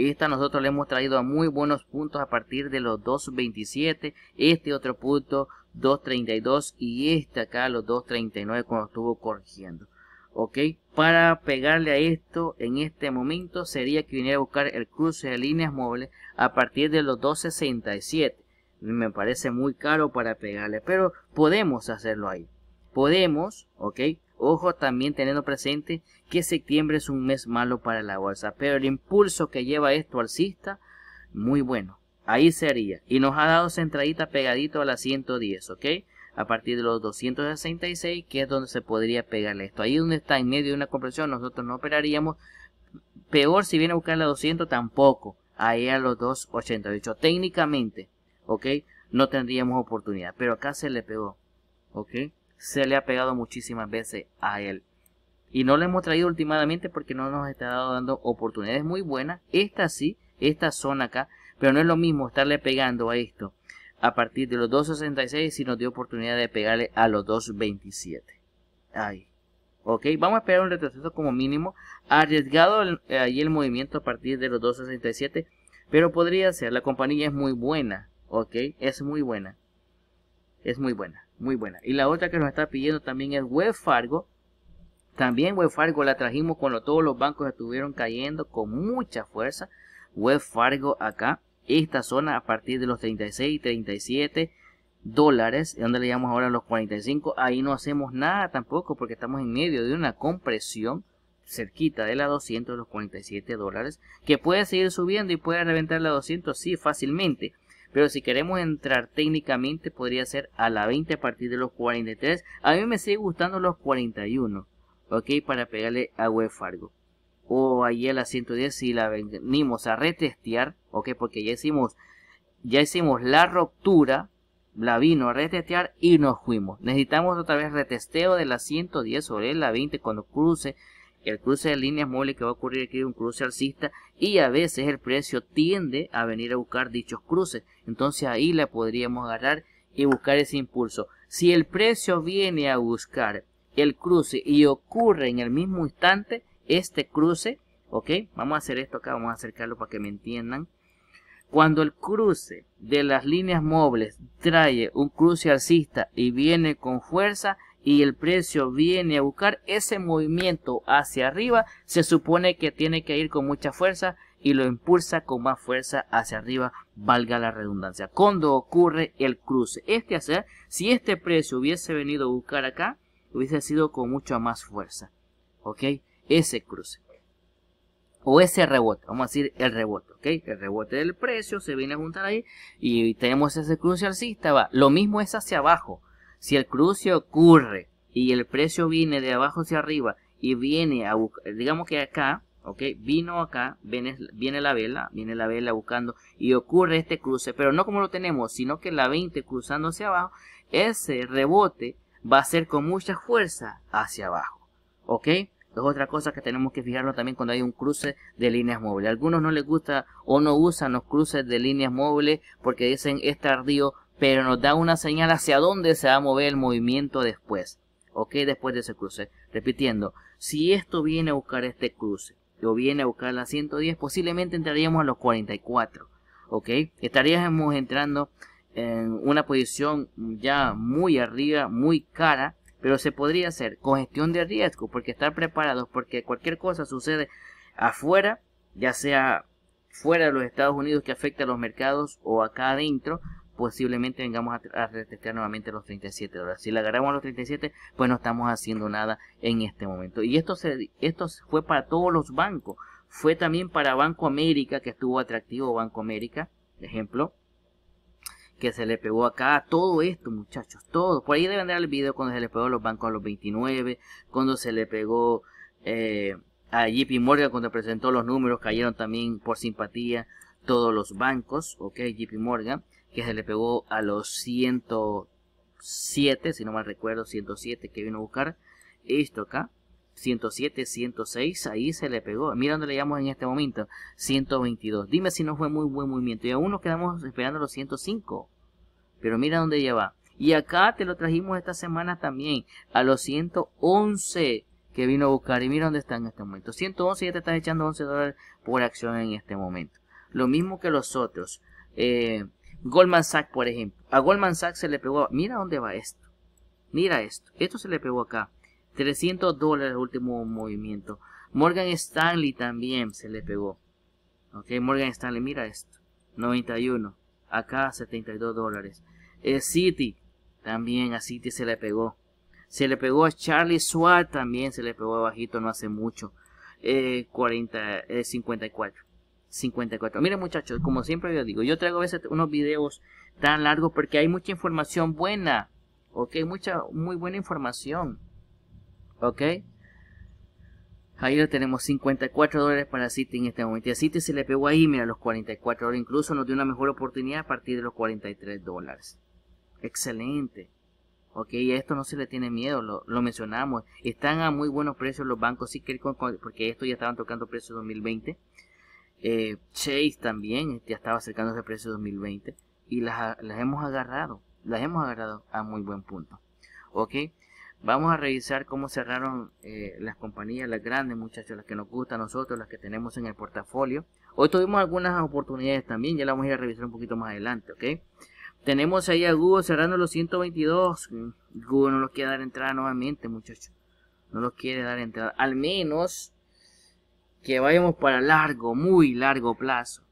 Esta nosotros le hemos traído a muy buenos puntos a partir de los 2.27. Este otro punto 2.32 y este acá los 2.39 cuando estuvo corrigiendo. Ok, para pegarle a esto en este momento sería que viniera a buscar el cruce de líneas móviles a partir de los 2.67. Me parece muy caro para pegarle, pero podemos hacerlo ahí. Podemos, ok, Ojo también teniendo presente que septiembre es un mes malo para la bolsa, pero el impulso que lleva esto alcista, muy bueno. Ahí sería. Y nos ha dado centradita pegadito a la 110, ¿ok? A partir de los 266, que es donde se podría pegarle esto. Ahí donde está en medio de una compresión, nosotros no operaríamos. Peor si viene a buscar la 200, tampoco. Ahí a los 288. Técnicamente, ¿ok? No tendríamos oportunidad. Pero acá se le pegó, ¿ok? se le ha pegado muchísimas veces a él. Y no lo hemos traído últimamente porque no nos está dando oportunidades muy buenas. Esta sí, esta zona acá, pero no es lo mismo estarle pegando a esto a partir de los 2.66 si nos dio oportunidad de pegarle a los 2.27. Ahí. Ok, vamos a esperar un retroceso como mínimo. Arriesgado ahí el movimiento a partir de los 2.67, pero podría ser. La compañía es muy buena. Ok, es muy buena. Es muy buena. Muy buena. Y la otra que nos está pidiendo también es Web Fargo. También Web Fargo la trajimos cuando todos los bancos estuvieron cayendo con mucha fuerza. Web Fargo acá, esta zona a partir de los 36 y 37 dólares, donde le llamamos ahora los 45, ahí no hacemos nada tampoco porque estamos en medio de una compresión cerquita de la 200, los 47 dólares, que puede seguir subiendo y puede reventar la 200, sí, fácilmente. Pero si queremos entrar técnicamente podría ser a la 20 a partir de los 43. A mí me sigue gustando los 41. Ok, para pegarle a Web Fargo. O ahí a la 110 si la venimos a retestear. Ok, porque ya hicimos, ya hicimos la ruptura. La vino a retestear y nos fuimos. Necesitamos otra vez retesteo de la 110 sobre la 20 cuando cruce el cruce de líneas móviles que va a ocurrir aquí es un cruce alcista y a veces el precio tiende a venir a buscar dichos cruces. Entonces ahí la podríamos agarrar y buscar ese impulso. Si el precio viene a buscar el cruce y ocurre en el mismo instante este cruce, ¿ok? Vamos a hacer esto acá, vamos a acercarlo para que me entiendan. Cuando el cruce de las líneas móviles trae un cruce alcista y viene con fuerza, y el precio viene a buscar ese movimiento hacia arriba, se supone que tiene que ir con mucha fuerza y lo impulsa con más fuerza hacia arriba, valga la redundancia. Cuando ocurre el cruce, este hacer, si este precio hubiese venido a buscar acá, hubiese sido con mucha más fuerza. ¿Ok? Ese cruce. O ese rebote, vamos a decir el rebote, ¿ok? El rebote del precio se viene a juntar ahí y tenemos ese cruce alcista, va. Lo mismo es hacia abajo. Si el cruce ocurre y el precio viene de abajo hacia arriba y viene a buscar, digamos que acá, ok, vino acá, viene, la vela, viene la vela buscando y ocurre este cruce, pero no como lo tenemos, sino que la 20 cruzando hacia abajo, ese rebote va a ser con mucha fuerza hacia abajo, ok. Es otra cosa que tenemos que fijarnos también cuando hay un cruce de líneas móviles. algunos no les gusta o no usan los cruces de líneas móviles porque dicen es tardío, pero nos da una señal hacia dónde se va a mover el movimiento después, ok, después de ese cruce. Repitiendo, si esto viene a buscar este cruce, o viene a buscar la 110, posiblemente entraríamos a los 44, ok, estaríamos entrando en una posición ya muy arriba, muy cara, pero se podría hacer con gestión de riesgo, porque estar preparados, porque cualquier cosa sucede afuera, ya sea fuera de los Estados Unidos que afecta a los mercados o acá adentro, posiblemente vengamos a, a retestear nuevamente los 37 dólares. Si le agarramos los 37, pues no estamos haciendo nada en este momento. Y esto, se, esto fue para todos los bancos. Fue también para Banco América, que estuvo atractivo Banco América, ejemplo. Que se le pegó acá, todo esto muchachos, todo. Por ahí deben dar el video cuando se le pegó a los bancos a los 29, cuando se le pegó eh, a JP Morgan cuando presentó los números, cayeron también por simpatía todos los bancos, ok, JP Morgan que se le pegó a los 107, si no mal recuerdo, 107 que vino a buscar. Esto acá, 107, 106, ahí se le pegó. Mira dónde le llamamos en este momento, 122. Dime si no fue muy buen movimiento. Y aún nos quedamos esperando los 105. Pero mira dónde lleva. Y acá te lo trajimos esta semana también, a los 111 que vino a buscar. Y mira dónde está en este momento. 111 ya te estás echando 11 dólares por acción en este momento. Lo mismo que los otros. Eh, Goldman Sachs, por ejemplo. A Goldman Sachs se le pegó, mira dónde va esto. Mira esto. Esto se le pegó acá. 300 dólares el último movimiento. Morgan Stanley también se le pegó. Ok, Morgan Stanley, mira esto. 91. Acá 72 dólares. Eh, City, también a City se le pegó. Se le pegó a Charlie Swart, también se le pegó bajito no hace mucho. 40, eh, 54. 54. Miren muchachos, como siempre yo digo, yo traigo a veces unos videos tan largos porque hay mucha información buena. Ok, mucha, muy buena información. Ok. Ahí lo tenemos, 54 dólares para City en este momento. Y a City se le pegó ahí, mira, los 44 dólares. Incluso nos dio una mejor oportunidad a partir de los 43 dólares. Excelente. Ok, a esto no se le tiene miedo, lo, mencionamos. Están a muy buenos precios los bancos, sí, porque esto ya estaban tocando precios 2020. 6 eh, Chase también este, ya estaba acercándose al precio 2020 y las, las, hemos agarrado, las hemos agarrado a muy buen punto. Ok, vamos a revisar cómo cerraron eh, las compañías, las grandes muchachos, las que nos gustan a nosotros, las que tenemos en el portafolio. Hoy tuvimos algunas oportunidades también, ya las vamos a ir a revisar un poquito más adelante. Ok, tenemos ahí a Google cerrando los 122. Mm, Google no los quiere dar entrada nuevamente, muchachos, no los quiere dar entrada, al menos que vayamos para largo, muy largo plazo.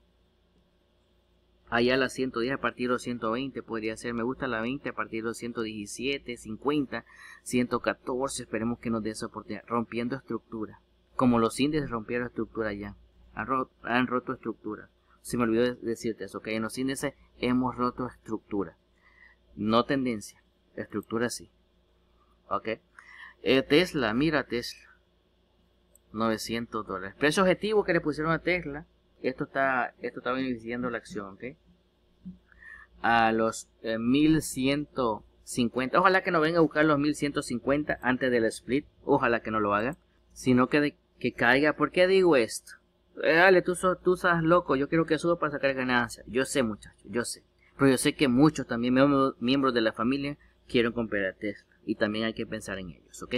Allá la 110 a partir de los 120 podría ser, me gusta la 20 a partir de los 117, 50, 114, esperemos que nos dé esa oportunidad, rompiendo estructura, como los índices rompieron estructura ya, han, roto, estructura. Se me olvidó decirte eso, que en los índices hemos roto estructura, no tendencia, estructura sí. ¿Ok? Eh, Tesla, mira Tesla. 900 dólares. Precio objetivo que le pusieron a Tesla. Esto está, esto la acción, ¿ok? A los 1150. Eh, Ojalá que no venga a buscar los 1150 antes del split. Ojalá que no lo haga. Sino que, que caiga. ¿Por qué digo esto? Eh, dale, tú, sos, tú estás loco. Yo quiero que suba para sacar ganancias. Yo sé, muchachos. Yo sé. Pero yo sé que muchos también miembros de la familia quieren comprar a Tesla. Y también hay que pensar en ellos, ¿ok?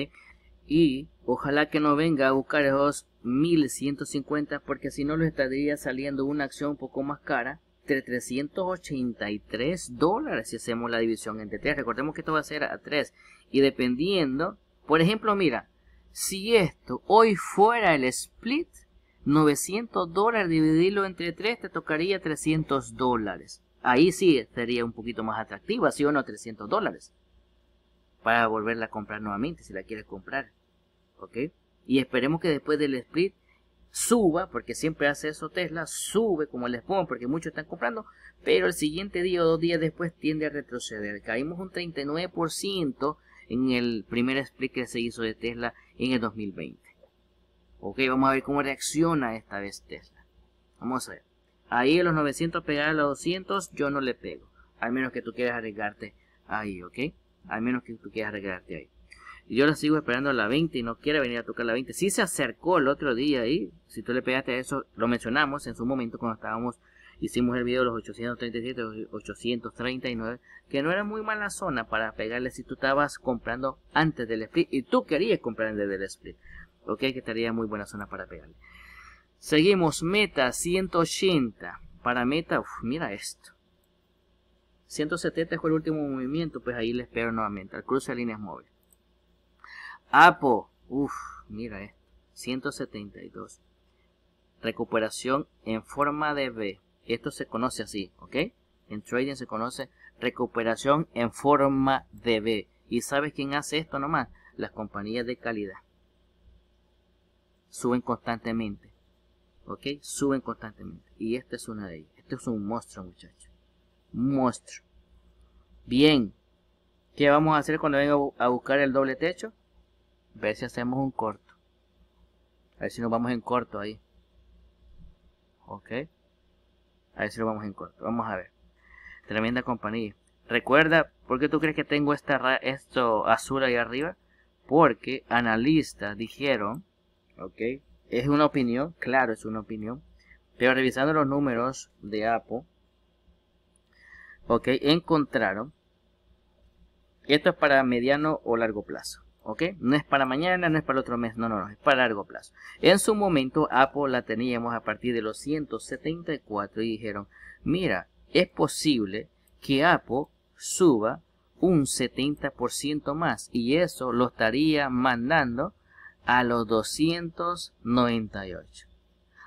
Y ojalá que no venga a buscar esos 1150 porque si no les estaría saliendo una acción un poco más cara. Entre 383 dólares si hacemos la división entre 3. Recordemos que esto va a ser a 3. Y dependiendo, por ejemplo, mira, si esto hoy fuera el split, 900 dólares dividirlo entre 3 te tocaría 300 dólares. Ahí sí estaría un poquito más atractiva, sí o no, 300 dólares. Para volverla a comprar nuevamente, si la quieres comprar. ¿ok? Y esperemos que después del split suba, porque siempre hace eso Tesla, sube como les pongo porque muchos están comprando, pero el siguiente día o dos días después tiende a retroceder. Caímos un 39% en el primer split que se hizo de Tesla en el 2020. Ok, vamos a ver cómo reacciona esta vez Tesla. Vamos a ver. Ahí en los 900 pegar a los 200 yo no le pego. Al menos que tú quieras arriesgarte ahí, ¿ok? Al menos que tú quieras arriesgarte ahí. Y yo la sigo esperando a la 20 y no quiere venir a tocar la 20. Si se acercó el otro día y si tú le pegaste a eso, lo mencionamos en su momento cuando estábamos, hicimos el video de los 837, 839, que no era muy mala zona para pegarle si tú estabas comprando antes del split y tú querías comprar desde el split. Ok, que estaría muy buena zona para pegarle. Seguimos, meta 180. Para meta, uf, mira esto. 170 fue el último movimiento, pues ahí le espero nuevamente, al cruce de líneas móviles. Apo, uff, mira esto, eh. 172. Recuperación en forma de B. Esto se conoce así, ¿ok? En trading se conoce recuperación en forma de B. ¿Y sabes quién hace esto nomás? Las compañías de calidad. Suben constantemente. ¿Ok? Suben constantemente. Y esta es una de ellas. Esto es un monstruo, muchachos. Monstruo. Bien. ¿Qué vamos a hacer cuando venga a buscar el doble techo? ver si hacemos un corto. A ver si nos vamos en corto ahí. Ok. A ver si nos vamos en corto. Vamos a ver. Tremenda compañía. Recuerda, ¿por qué tú crees que tengo esta, esto azul ahí arriba? Porque analistas dijeron, ok, es una opinión, claro, es una opinión, pero revisando los números de Apple, ok, encontraron, esto es para mediano o largo plazo, no es para mañana, no es para otro mes, no, no, no, es para largo plazo. En su momento Apple la teníamos a partir de los 174 y dijeron, mira, es posible que Apple suba un 70% más y eso lo estaría mandando a los 298.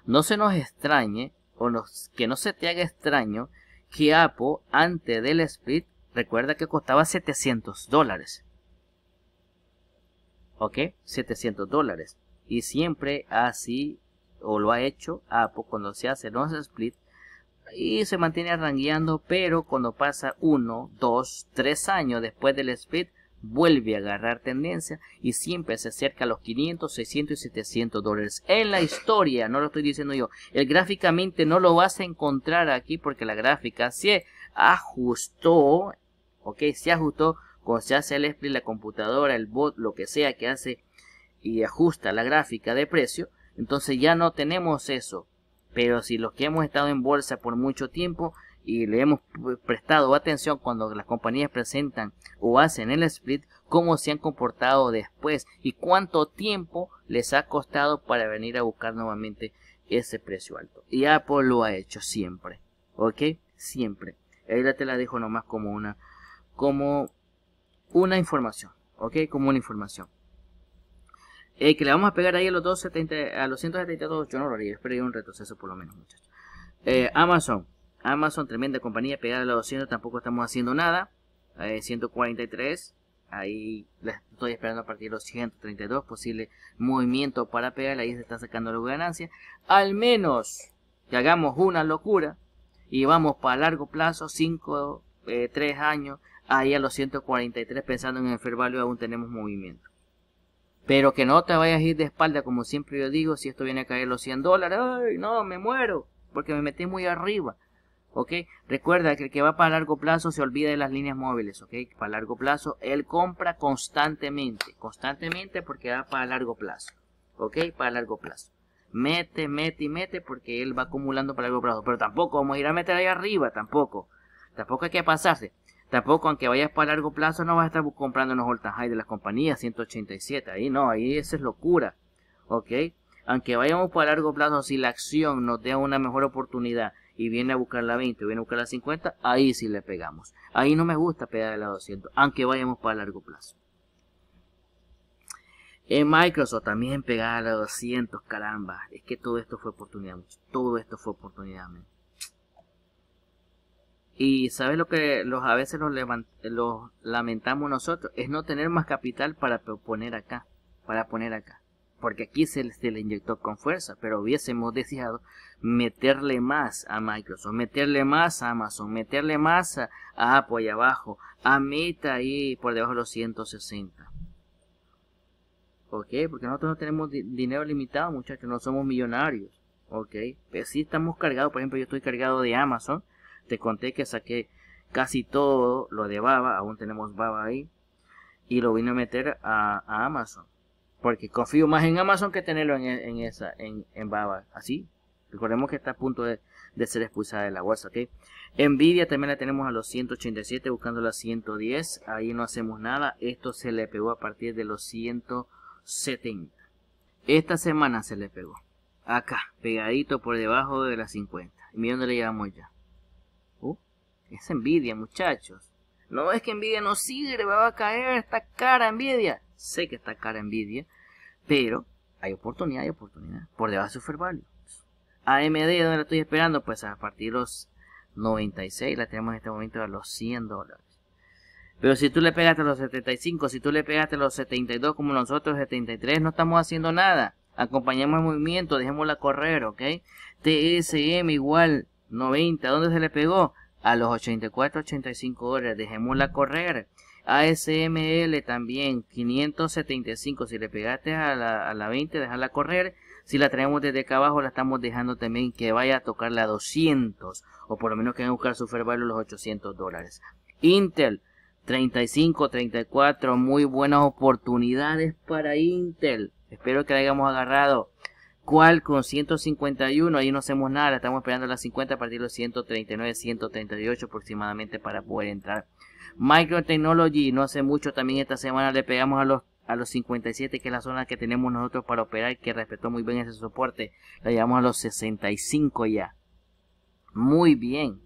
No se nos extrañe o nos, que no se te haga extraño que Apple antes del split recuerda que costaba 700 dólares. ¿ok? 700 dólares. Y siempre así, o lo ha hecho, a cuando se hace los split, y se mantiene arranqueando pero cuando pasa 1, 2, 3 años después del split, vuelve a agarrar tendencia y siempre se acerca a los 500, 600 y 700 dólares. En la historia, no lo estoy diciendo yo, el gráficamente no lo vas a encontrar aquí porque la gráfica se ajustó, ok, se ajustó cuando se hace el split, la computadora, el bot, lo que sea que hace y ajusta la gráfica de precio, entonces ya no tenemos eso. Pero si los que hemos estado en bolsa por mucho tiempo y le hemos prestado atención cuando las compañías presentan o hacen el split, cómo se han comportado después y cuánto tiempo les ha costado para venir a buscar nuevamente ese precio alto. Y Apple lo ha hecho siempre, ¿ok? Siempre. Ahí te la dejo nomás como una, como una información, ¿ok? Como una información. Eh, que le vamos a pegar ahí a los, 270, a los 172, yo no lo haría, espero un retroceso por lo menos, muchachos. Eh, Amazon, Amazon, tremenda compañía, pegar a los 200, tampoco estamos haciendo nada. 143, eh, ahí estoy esperando a partir de los 132, posible movimiento para pegar, ahí se está sacando la ganancia. Al menos que hagamos una locura y vamos para largo plazo, 5, 3 años, ahí a los 143 pensando en el fair aún tenemos movimiento. Pero que no te vayas a ir de espalda, como siempre yo digo, si esto viene a caer los 100 dólares, ¡ay, no, me muero! Porque me metí muy arriba. ¿ok? Recuerda que el que va para largo plazo se olvida de las líneas móviles, ¿ok? Para largo plazo, él compra constantemente, constantemente porque va para largo plazo, ¿ok? Para largo plazo. Mete, mete y mete porque él va acumulando para largo plazo, pero tampoco vamos a ir a meter ahí arriba, tampoco. Tampoco hay que pasarse. Tampoco, aunque vayas para largo plazo, no vas a estar comprando los all high de las compañías, 187. Ahí no, ahí eso es locura. ¿Ok? Aunque vayamos para largo plazo, si la acción nos da una mejor oportunidad y viene a buscar la 20, viene a buscar la 50, ahí sí le pegamos. Ahí no me gusta pegar la 200, aunque vayamos para largo plazo. En Microsoft también pegar a la 200, caramba. Es que todo esto fue oportunidad, Todo esto fue oportunidad, y sabes lo que los, a veces los, lamentamos nosotros, es no tener más capital para poner acá, para poner acá. Porque aquí se, le inyectó con fuerza, pero hubiésemos deseado meterle más a Microsoft, meterle más a Amazon, meterle más a, Apple abajo, a Meta ahí por debajo de los 160. ¿Ok? Porque nosotros no tenemos dinero limitado, muchachos, no somos millonarios. ¿Ok? Pero pues si estamos cargados, por ejemplo, yo estoy cargado de Amazon, te conté que saqué casi todo lo de Baba, aún tenemos Baba ahí, y lo vine a meter a, Amazon, porque confío más en Amazon que tenerlo en, esa, en, Baba, así. Recordemos que está a punto de, ser expulsada de la bolsa, ¿ok? Nvidia también la tenemos a los 187, buscando la 110, ahí no hacemos nada, esto se le pegó a partir de los 170. Esta semana se le pegó, acá, pegadito por debajo de las 50, y miren dónde le llevamos ya. Es envidia, muchachos. No es que envidia no le va a caer esta cara envidia. Sé que está cara envidia, pero hay oportunidad, hay oportunidad. Por debajo de su AMD, donde la estoy esperando? Pues a partir de los 96, la tenemos en este momento a los 100 dólares. Pero si tú le pegaste a los 75, si tú le pegaste a los 72 como nosotros, 73, no estamos haciendo nada. Acompañemos el movimiento, dejémosla correr, ¿ok? TSM igual 90, ¿dónde se le pegó? A los 84-85 dólares, dejémosla correr. ASML también 575. Si le pegaste a la, 20, dejarla correr. Si la traemos desde acá abajo, la estamos dejando también que vaya a tocar la 200. O por lo menos que vayan a buscar su los 800 dólares. Intel 35, 34. Muy buenas oportunidades para Intel. Espero que la hayamos agarrado cual con 151 ahí no hacemos nada, estamos esperando a las 50 a partir de los 139, 138 aproximadamente para poder entrar. Micro Technology, no hace mucho también esta semana le pegamos a los a los 57 que es la zona que tenemos nosotros para operar que respetó muy bien ese soporte. La llevamos a los 65 ya. Muy bien.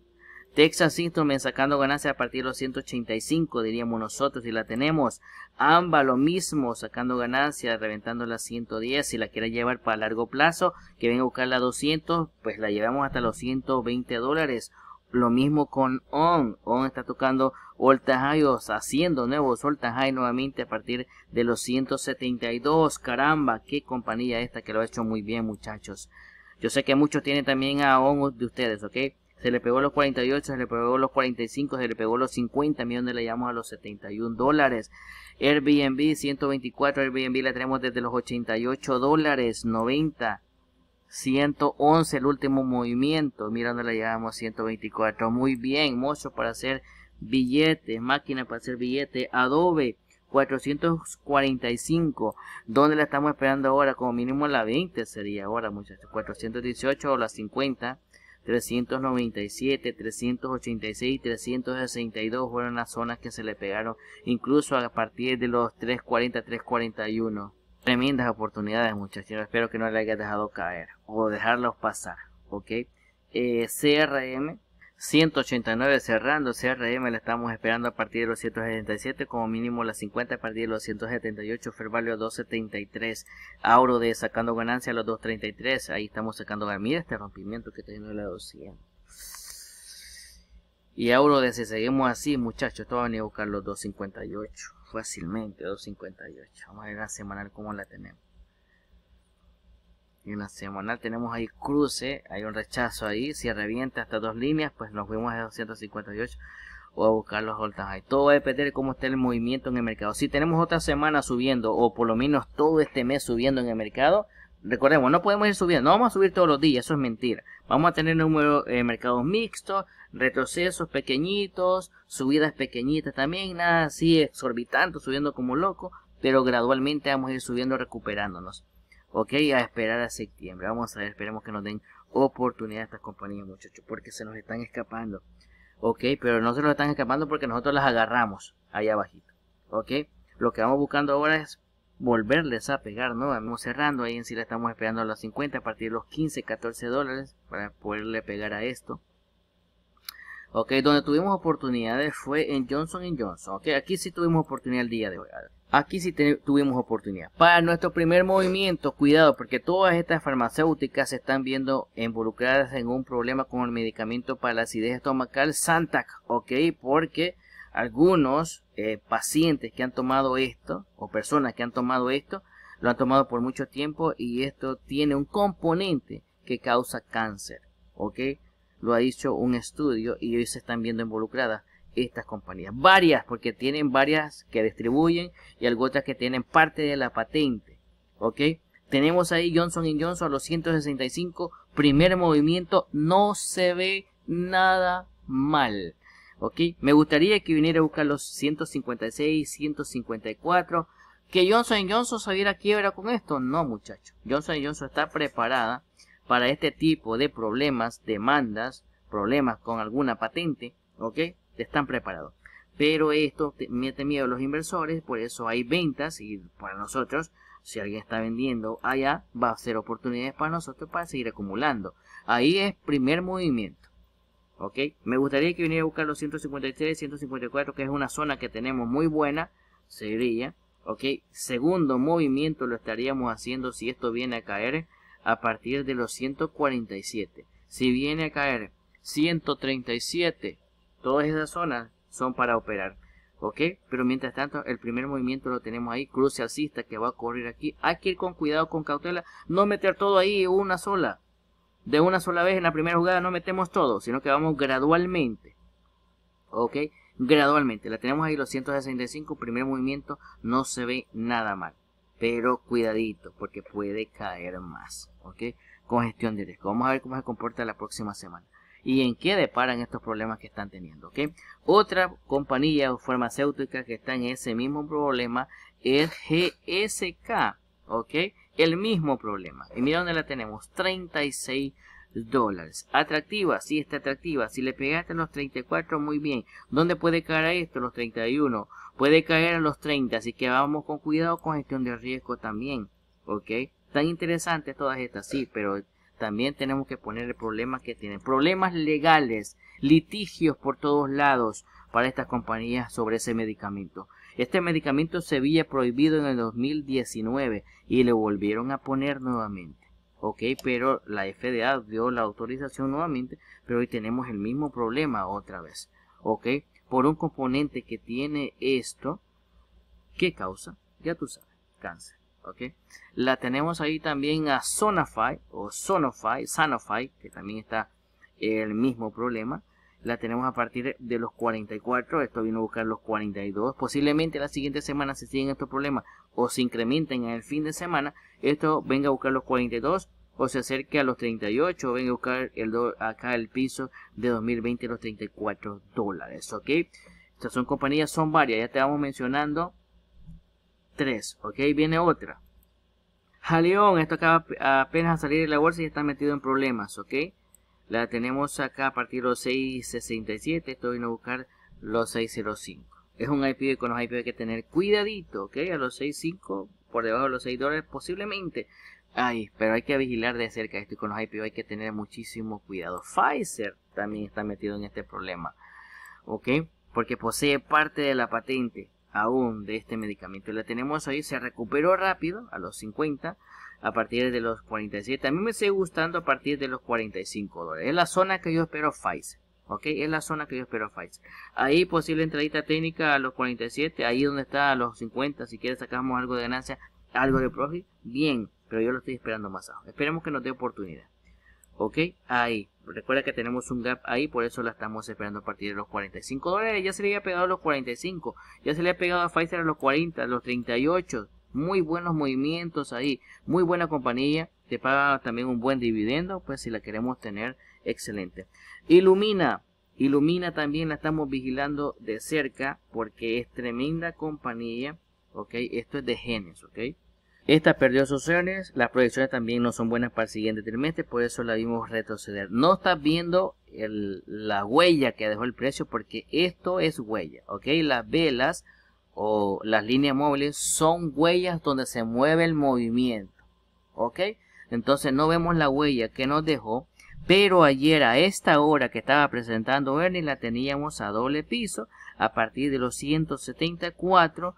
Texas Instruments sacando ganancias a partir de los 185, diríamos nosotros, y la tenemos. AMBA lo mismo, sacando ganancias, reventando las 110. Si la quiere llevar para largo plazo, que venga a buscar la 200, pues la llevamos hasta los 120 dólares. Lo mismo con ON. ON está tocando all high, haciendo nuevos all high nuevamente a partir de los 172. Caramba, qué compañía esta que lo ha hecho muy bien, muchachos. Yo sé que muchos tienen también a ON de ustedes, ¿ok? se le pegó los 48, se le pegó los 45, se le pegó los 50, donde le llamamos a los 71 dólares. Airbnb 124, Airbnb la tenemos desde los 88 dólares, 90, 111 el último movimiento, mira donde le llamamos 124, muy bien, mucho para hacer billetes, máquina para hacer billetes, Adobe 445, ¿Dónde la estamos esperando ahora, como mínimo la 20 sería ahora muchachos, 418 o la 50 397, 386 y 362 fueron las zonas que se le pegaron, incluso a partir de los 340, 341. Tremendas oportunidades, muchachos. Espero que no le haya dejado caer o dejarlos pasar, ¿ok? Eh, CRM 189 cerrando CRM la estamos esperando a partir de los 177 como mínimo las 50 a partir de los 178 Fair a 273 Auro de sacando ganancia a los 233 ahí estamos sacando mira este rompimiento que está yendo la 200 y Auro de si seguimos así muchachos esto van a buscar los 258 fácilmente 258 vamos a ver la semanal como la tenemos en la semanal tenemos ahí cruce, hay un rechazo ahí. Si revienta hasta dos líneas, pues nos vemos a 258 o a buscar los ahí, Todo va a depender de cómo esté el movimiento en el mercado. Si tenemos otra semana subiendo, o por lo menos todo este mes subiendo en el mercado, recordemos, no podemos ir subiendo, no vamos a subir todos los días, eso es mentira. Vamos a tener números, mercado eh, mercados mixtos, retrocesos pequeñitos, subidas pequeñitas también, nada así exorbitante, subiendo como loco, pero gradualmente vamos a ir subiendo, recuperándonos ok, a esperar a septiembre. Vamos a ver, esperemos que nos den oportunidad a estas compañías, muchachos, porque se nos están escapando. Ok, pero no se nos están escapando porque nosotros las agarramos Ahí abajito. Ok, lo que vamos buscando ahora es volverles a pegar, ¿no? Vamos cerrando, ahí en sí la estamos esperando a los 50, a partir de los 15, 14 dólares para poderle pegar a esto. Ok, donde tuvimos oportunidades fue en Johnson Johnson. Ok, aquí sí tuvimos oportunidad el día de hoy. Aquí sí tuvimos oportunidad. Para nuestro primer movimiento, cuidado, porque todas estas farmacéuticas se están viendo involucradas en un problema con el medicamento para la acidez estomacal Santac, ¿ok? Porque algunos eh, pacientes que han tomado esto, o personas que han tomado esto, lo han tomado por mucho tiempo y esto tiene un componente que causa cáncer, ¿ok? Lo ha dicho un estudio y hoy se están viendo involucradas estas compañías. Varias, porque tienen varias que distribuyen y algunas que tienen parte de la patente. ¿Ok? Tenemos ahí Johnson Johnson a los 165. Primer movimiento. No se ve nada mal. ¿Ok? Me gustaría que viniera a buscar los 156, 154. Que Johnson Johnson se viera quiebra con esto. No, muchachos. Johnson Johnson está preparada para este tipo de problemas, demandas, problemas con alguna patente. ¿Ok? están preparados. Pero esto mete miedo a los inversores, por eso hay ventas y para nosotros, si alguien está vendiendo allá, va a ser oportunidades para nosotros para seguir acumulando. Ahí es primer movimiento. ¿Ok? Me gustaría que viniera a buscar los 153, 154, que es una zona que tenemos muy buena, sería. ¿Ok? Segundo movimiento lo estaríamos haciendo si esto viene a caer a partir de los 147. Si viene a caer 137, Todas esas zonas son para operar. ¿Ok? Pero mientras tanto, el primer movimiento lo tenemos ahí, cruce asista, que va a correr aquí. Hay que ir con cuidado, con cautela, no meter todo ahí una sola. De una sola vez en la primera jugada no metemos todo, sino que vamos gradualmente. ¿Ok? Gradualmente. La tenemos ahí los 165, primer movimiento, no se ve nada mal. Pero cuidadito, porque puede caer más. ¿Ok? Congestión de riesgo. Vamos a ver cómo se comporta la próxima semana y en qué deparan estos problemas que están teniendo. ¿ok? Otra compañía farmacéutica que está en ese mismo problema es GSK. ¿ok? El mismo problema. Y mira dónde la tenemos, 36 dólares. Atractiva, sí está atractiva. Si le pegaste a los 34, muy bien. ¿Dónde puede caer a esto? Los 31. Puede caer a los 30, así que vamos con cuidado con gestión de riesgo también. ¿Ok? Tan interesantes todas estas, sí, pero también tenemos que poner el problema que tienen. Problemas legales, litigios por todos lados para estas compañías sobre ese medicamento. Este medicamento se había prohibido en el 2019 y le volvieron a poner nuevamente. Ok, pero la FDA dio la autorización nuevamente, pero hoy tenemos el mismo problema otra vez. Ok, por un componente que tiene esto, ¿qué causa? Ya tú sabes, cáncer. La tenemos ahí también a Sonafy o Sonofy, que también está el mismo problema. La tenemos a partir de los 44, esto vino a buscar los 42. Posiblemente la siguiente semana se siguen estos problemas o se incrementen en el fin de semana. Esto venga a buscar los 42 o se acerque a los 38 venga a buscar el acá el piso de 2020 los 34 dólares, ¿ok? Estas son compañías, son varias, ya te vamos mencionando 3, ¿ok? Viene otra. Jaleón, esto acaba apenas a salir de la bolsa y está metido en problemas, ¿ok? La tenemos acá a partir de los 667, esto vino a buscar los 605. Es un IPO con los IP hay que tener cuidadito, ¿ok? A los 6.5, por debajo de los 6 dólares posiblemente. Ay, pero hay que vigilar de cerca esto y con los IP hay que tener muchísimo cuidado. Pfizer también está metido en este problema, ¿ok? Porque posee parte de la patente aún de este medicamento. La tenemos ahí, se recuperó rápido a los 50, a partir de los 47. A mí me sigue gustando a partir de los 45 dólares. Es la zona que yo espero Pfizer. ¿Ok? Es la zona que yo espero Pfizer. Ahí posible entradita técnica a los 47, ahí donde está a los 50, si quieres sacamos algo de ganancia, algo de profit, bien, pero yo lo estoy esperando más abajo. Esperemos que nos dé oportunidad ok ahí recuerda que tenemos un gap ahí por eso la estamos esperando a partir de los 45 dólares ya se le había pegado a los 45 ya se le ha pegado a Pfizer a los 40 a los 38 muy buenos movimientos ahí muy buena compañía te paga también un buen dividendo pues si la queremos tener excelente ilumina ilumina también la estamos vigilando de cerca porque es tremenda compañía ok esto es de genes ok esta perdió opciones, las proyecciones también no son buenas para el siguiente trimestre, por eso la vimos retroceder. No estás viendo la huella que dejó el precio porque esto es huella, ¿ok? Las velas o las líneas móviles son huellas donde se mueve el movimiento, ¿ok? Entonces no vemos la huella que nos dejó, pero ayer a esta hora que estaba presentando Ernie la teníamos a doble piso a partir de los 174,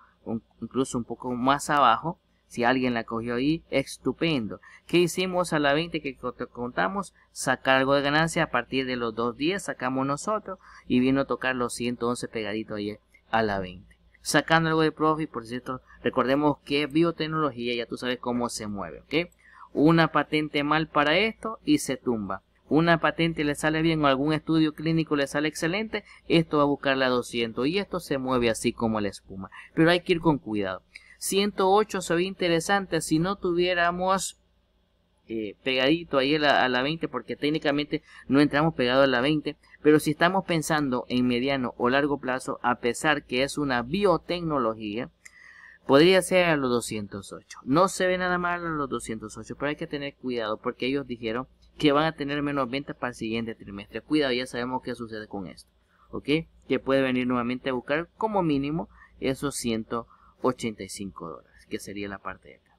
incluso un poco más abajo si alguien la cogió ahí, estupendo. ¿Qué hicimos a la 20 que contamos? Sacar algo de ganancia a partir de los dos días, sacamos nosotros y vino a tocar los 111 pegaditos ahí a la 20. Sacando algo de profit, por cierto, recordemos que es biotecnología, ya tú sabes cómo se mueve, ¿ok? Una patente mal para esto y se tumba. Una patente le sale bien o algún estudio clínico le sale excelente, esto va a buscar la 200 y esto se mueve así como la espuma. Pero hay que ir con cuidado. 108 se ve interesante si no tuviéramos eh, pegadito ahí a la, 20 porque técnicamente no entramos pegado a la 20 pero si estamos pensando en mediano o largo plazo a pesar que es una biotecnología podría ser a los 208 no se ve nada mal a los 208 pero hay que tener cuidado porque ellos dijeron que van a tener menos ventas para el siguiente trimestre cuidado ya sabemos qué sucede con esto ok que puede venir nuevamente a buscar como mínimo esos 108 85 dólares, que sería la parte de acá.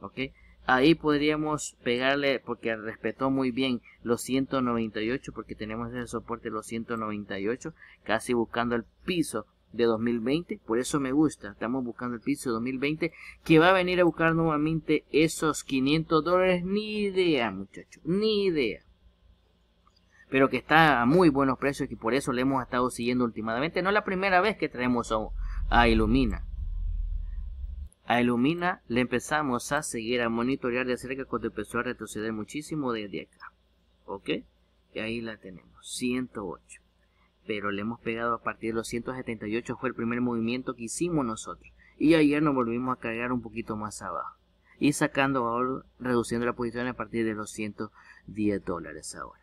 ¿Ok? Ahí podríamos pegarle, porque respetó muy bien los 198, porque tenemos ese soporte los 198, casi buscando el piso de 2020, por eso me gusta, estamos buscando el piso de 2020, que va a venir a buscar nuevamente esos 500 dólares, ni idea muchachos, ni idea pero que está a muy buenos precios y por eso le hemos estado siguiendo últimamente. No es la primera vez que traemos a, Ilumina Illumina. A Illumina le empezamos a seguir, a monitorear de cerca cuando empezó a retroceder muchísimo desde acá. ¿Ok? Y ahí la tenemos, 108. Pero le hemos pegado a partir de los 178, fue el primer movimiento que hicimos nosotros. Y ayer nos volvimos a cargar un poquito más abajo. Y sacando ahora, reduciendo la posición a partir de los 110 dólares ahora.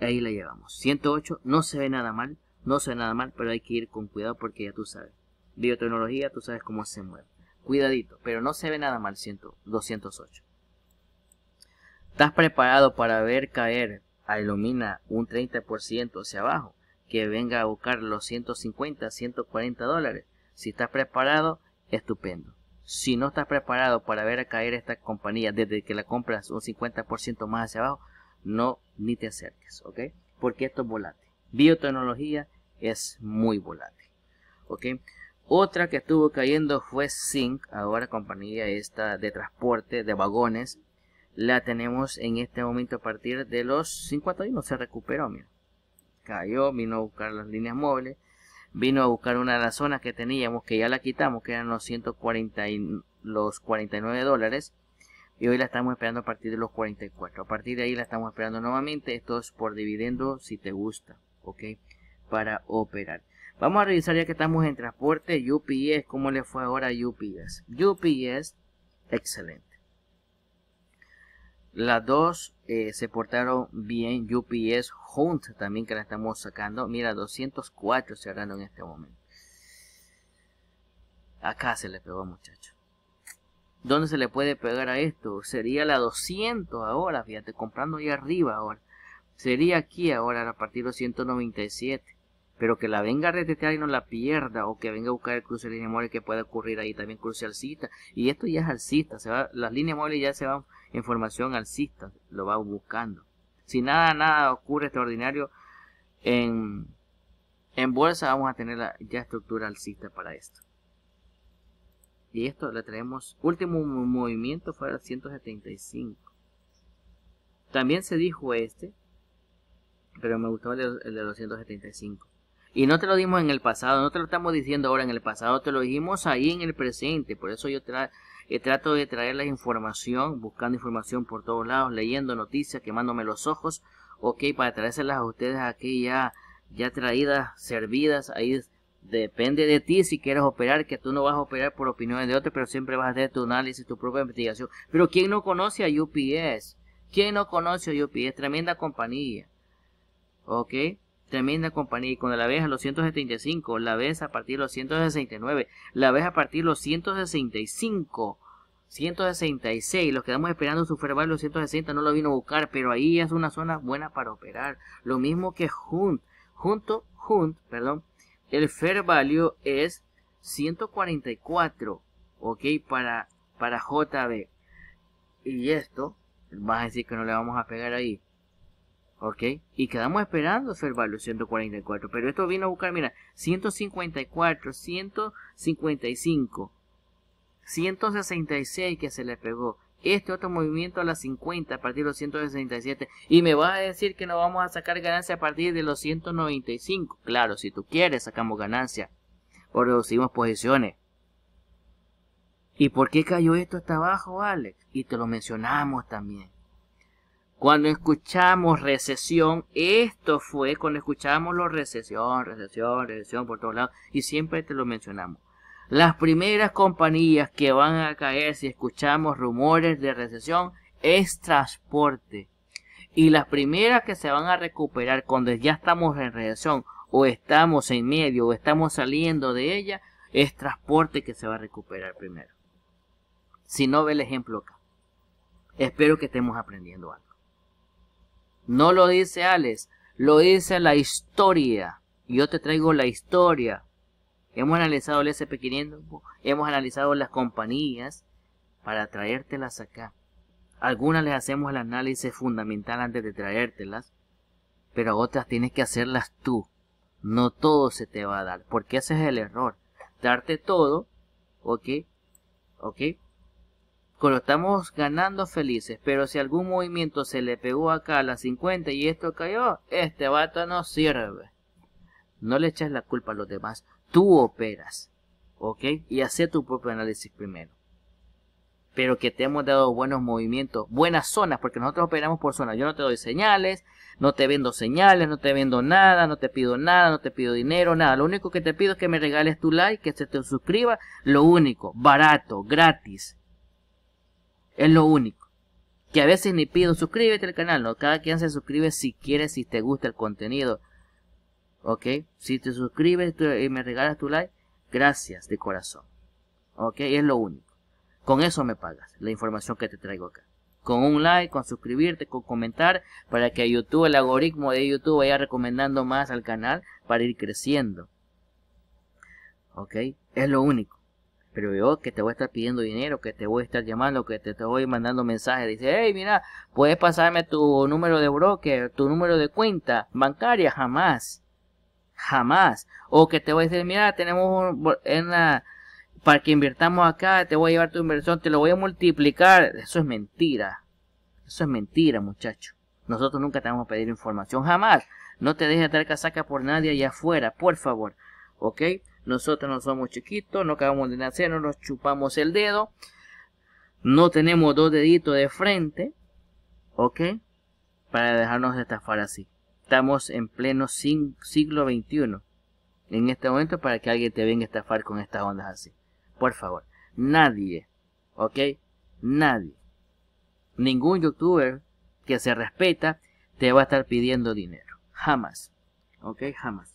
Ahí la llevamos. 108, no se ve nada mal, no se ve nada mal, pero hay que ir con cuidado porque ya tú sabes. Biotecnología, tú sabes cómo se mueve. Cuidadito, pero no se ve nada mal 100, 208. ¿Estás preparado para ver caer a Illumina un 30% hacia abajo? Que venga a buscar los 150, 140 dólares. Si estás preparado, estupendo. Si no estás preparado para ver a caer esta compañía desde que la compras un 50% más hacia abajo, no ni te acerques, ¿ok? Porque esto es volátil. Biotecnología es muy volátil, ¿ok? Otra que estuvo cayendo fue Zinc, ahora compañía esta de transporte de vagones. La tenemos en este momento a partir de los 51, se recuperó, mira. Cayó, vino a buscar las líneas móviles, vino a buscar una de las zonas que teníamos, que ya la quitamos, que eran los 140 y los 49 dólares. Y hoy la estamos esperando a partir de los 44. A partir de ahí la estamos esperando nuevamente. Esto es por dividendo si te gusta, ¿ok? Para operar. Vamos a revisar ya que estamos en transporte, UPS, cómo le fue ahora a UPS. UPS, excelente. Las dos eh, se portaron bien, UPS Hunt también que la estamos sacando. Mira, 204 cerrando en este momento. Acá se le pegó muchacho. ¿Dónde se le puede pegar a esto? Sería la 200 ahora, fíjate, comprando ahí arriba ahora. Sería aquí ahora a partir de 197 pero que la venga a retetear y no la pierda, o que venga a buscar el cruce de línea móvil que puede ocurrir ahí también cruce alcista, y esto ya es alcista, se va, las líneas móviles ya se van en formación alcista, lo va buscando. Si nada, nada ocurre extraordinario en, bolsa, vamos a tener la, ya estructura alcista para esto. Y esto la traemos último movimiento fue el 175. También se dijo este, pero me gustó el de, el de los 175. Y no te lo dimos en el pasado, no te lo estamos diciendo ahora en el pasado, te lo dijimos ahí en el presente. Por eso yo eh, trato de traer la información, buscando información por todos lados, leyendo noticias, quemándome los ojos, ok, para traérselas a ustedes aquí ya, ya traídas, servidas, ahí depende de ti si quieres operar, que tú no vas a operar por opiniones de otros, pero siempre vas a hacer tu análisis, tu propia investigación. Pero ¿quién no conoce a UPS? ¿Quién no conoce a UPS? Tremenda compañía. ¿Ok? tremenda compañía. Y cuando la ves a los 175, la ves a partir de los 169, la ves a partir de los 165, 166. Los quedamos esperando su value los 160 no lo vino a buscar, pero ahí es una zona buena para operar. Lo mismo que Hunt. Junto, Hunt, perdón, el fair value es 144, ok, para, para JB. Y esto, vas a decir que no le vamos a pegar ahí. ¿Ok? Y quedamos esperando observar valor 144. Pero esto vino a buscar, mira, 154, 155, 166 que se le pegó. Este otro movimiento a las 50 a partir de los 167. Y me vas a decir que no vamos a sacar ganancia a partir de los 195. Claro, si tú quieres sacamos ganancia. O reducimos posiciones. ¿Y por qué cayó esto hasta abajo, Alex? Y te lo mencionamos también. Cuando escuchamos recesión, esto fue cuando escuchamos la recesión, recesión, recesión por todos lados, y siempre te lo mencionamos. Las primeras compañías que van a caer si escuchamos rumores de recesión es transporte. Y las primeras que se van a recuperar cuando ya estamos en recesión o estamos en medio o estamos saliendo de ella es transporte que se va a recuperar primero. Si no ve el ejemplo acá. Espero que estemos aprendiendo algo. No lo dice Alex, lo dice la historia. Yo te traigo la historia. Hemos analizado el SP500, hemos analizado las compañías para traértelas acá. Algunas les hacemos el análisis fundamental antes de traértelas, pero otras tienes que hacerlas tú. No todo se te va a dar, porque ese es el error. Darte todo, ok, ok, lo estamos ganando felices, pero si algún movimiento se le pegó acá a las 50 y esto cayó, este vato no sirve. No le echas la culpa a los demás, tú operas, ¿ok? Y hace tu propio análisis primero. Pero que te hemos dado buenos movimientos, buenas zonas, porque nosotros operamos por zonas. Yo no te doy señales, no te vendo señales, no te vendo nada, no te pido nada, no te pido dinero, nada. Lo único que te pido es que me regales tu like, que se te suscriba. Lo único, barato, gratis es lo único. Que a veces ni pido suscríbete al canal, ¿no? Cada quien se suscribe si quiere, si te gusta el contenido. ¿Ok? Si te suscribes y eh, me regalas tu like, gracias de corazón. ¿Ok? Es lo único. Con eso me pagas la información que te traigo acá. Con un like, con suscribirte, con comentar, para que YouTube, el algoritmo de YouTube vaya recomendando más al canal para ir creciendo. ¿Ok? Es lo único. Pero yo que te voy a estar pidiendo dinero, que te voy a estar llamando, que te, te voy mandando mensajes. Dice, hey, mira, puedes pasarme tu número de broker, tu número de cuenta bancaria. Jamás. Jamás. O que te voy a decir, mira, tenemos un, en la, para que invirtamos acá, te voy a llevar tu inversión, te lo voy a multiplicar. Eso es mentira. Eso es mentira, muchacho. Nosotros nunca te vamos a pedir información. Jamás. No te dejes estar casaca por nadie allá afuera, por favor. ¿Ok? Nosotros no somos chiquitos, no acabamos de nacer, no nos chupamos el dedo, no tenemos dos deditos de frente, ¿ok? Para dejarnos estafar así. Estamos en pleno siglo XXI. En este momento para que alguien te venga a estafar con estas ondas así. Por favor, nadie, ¿ok? Nadie. Ningún youtuber que se respeta te va a estar pidiendo dinero. Jamás. ¿Ok? Jamás.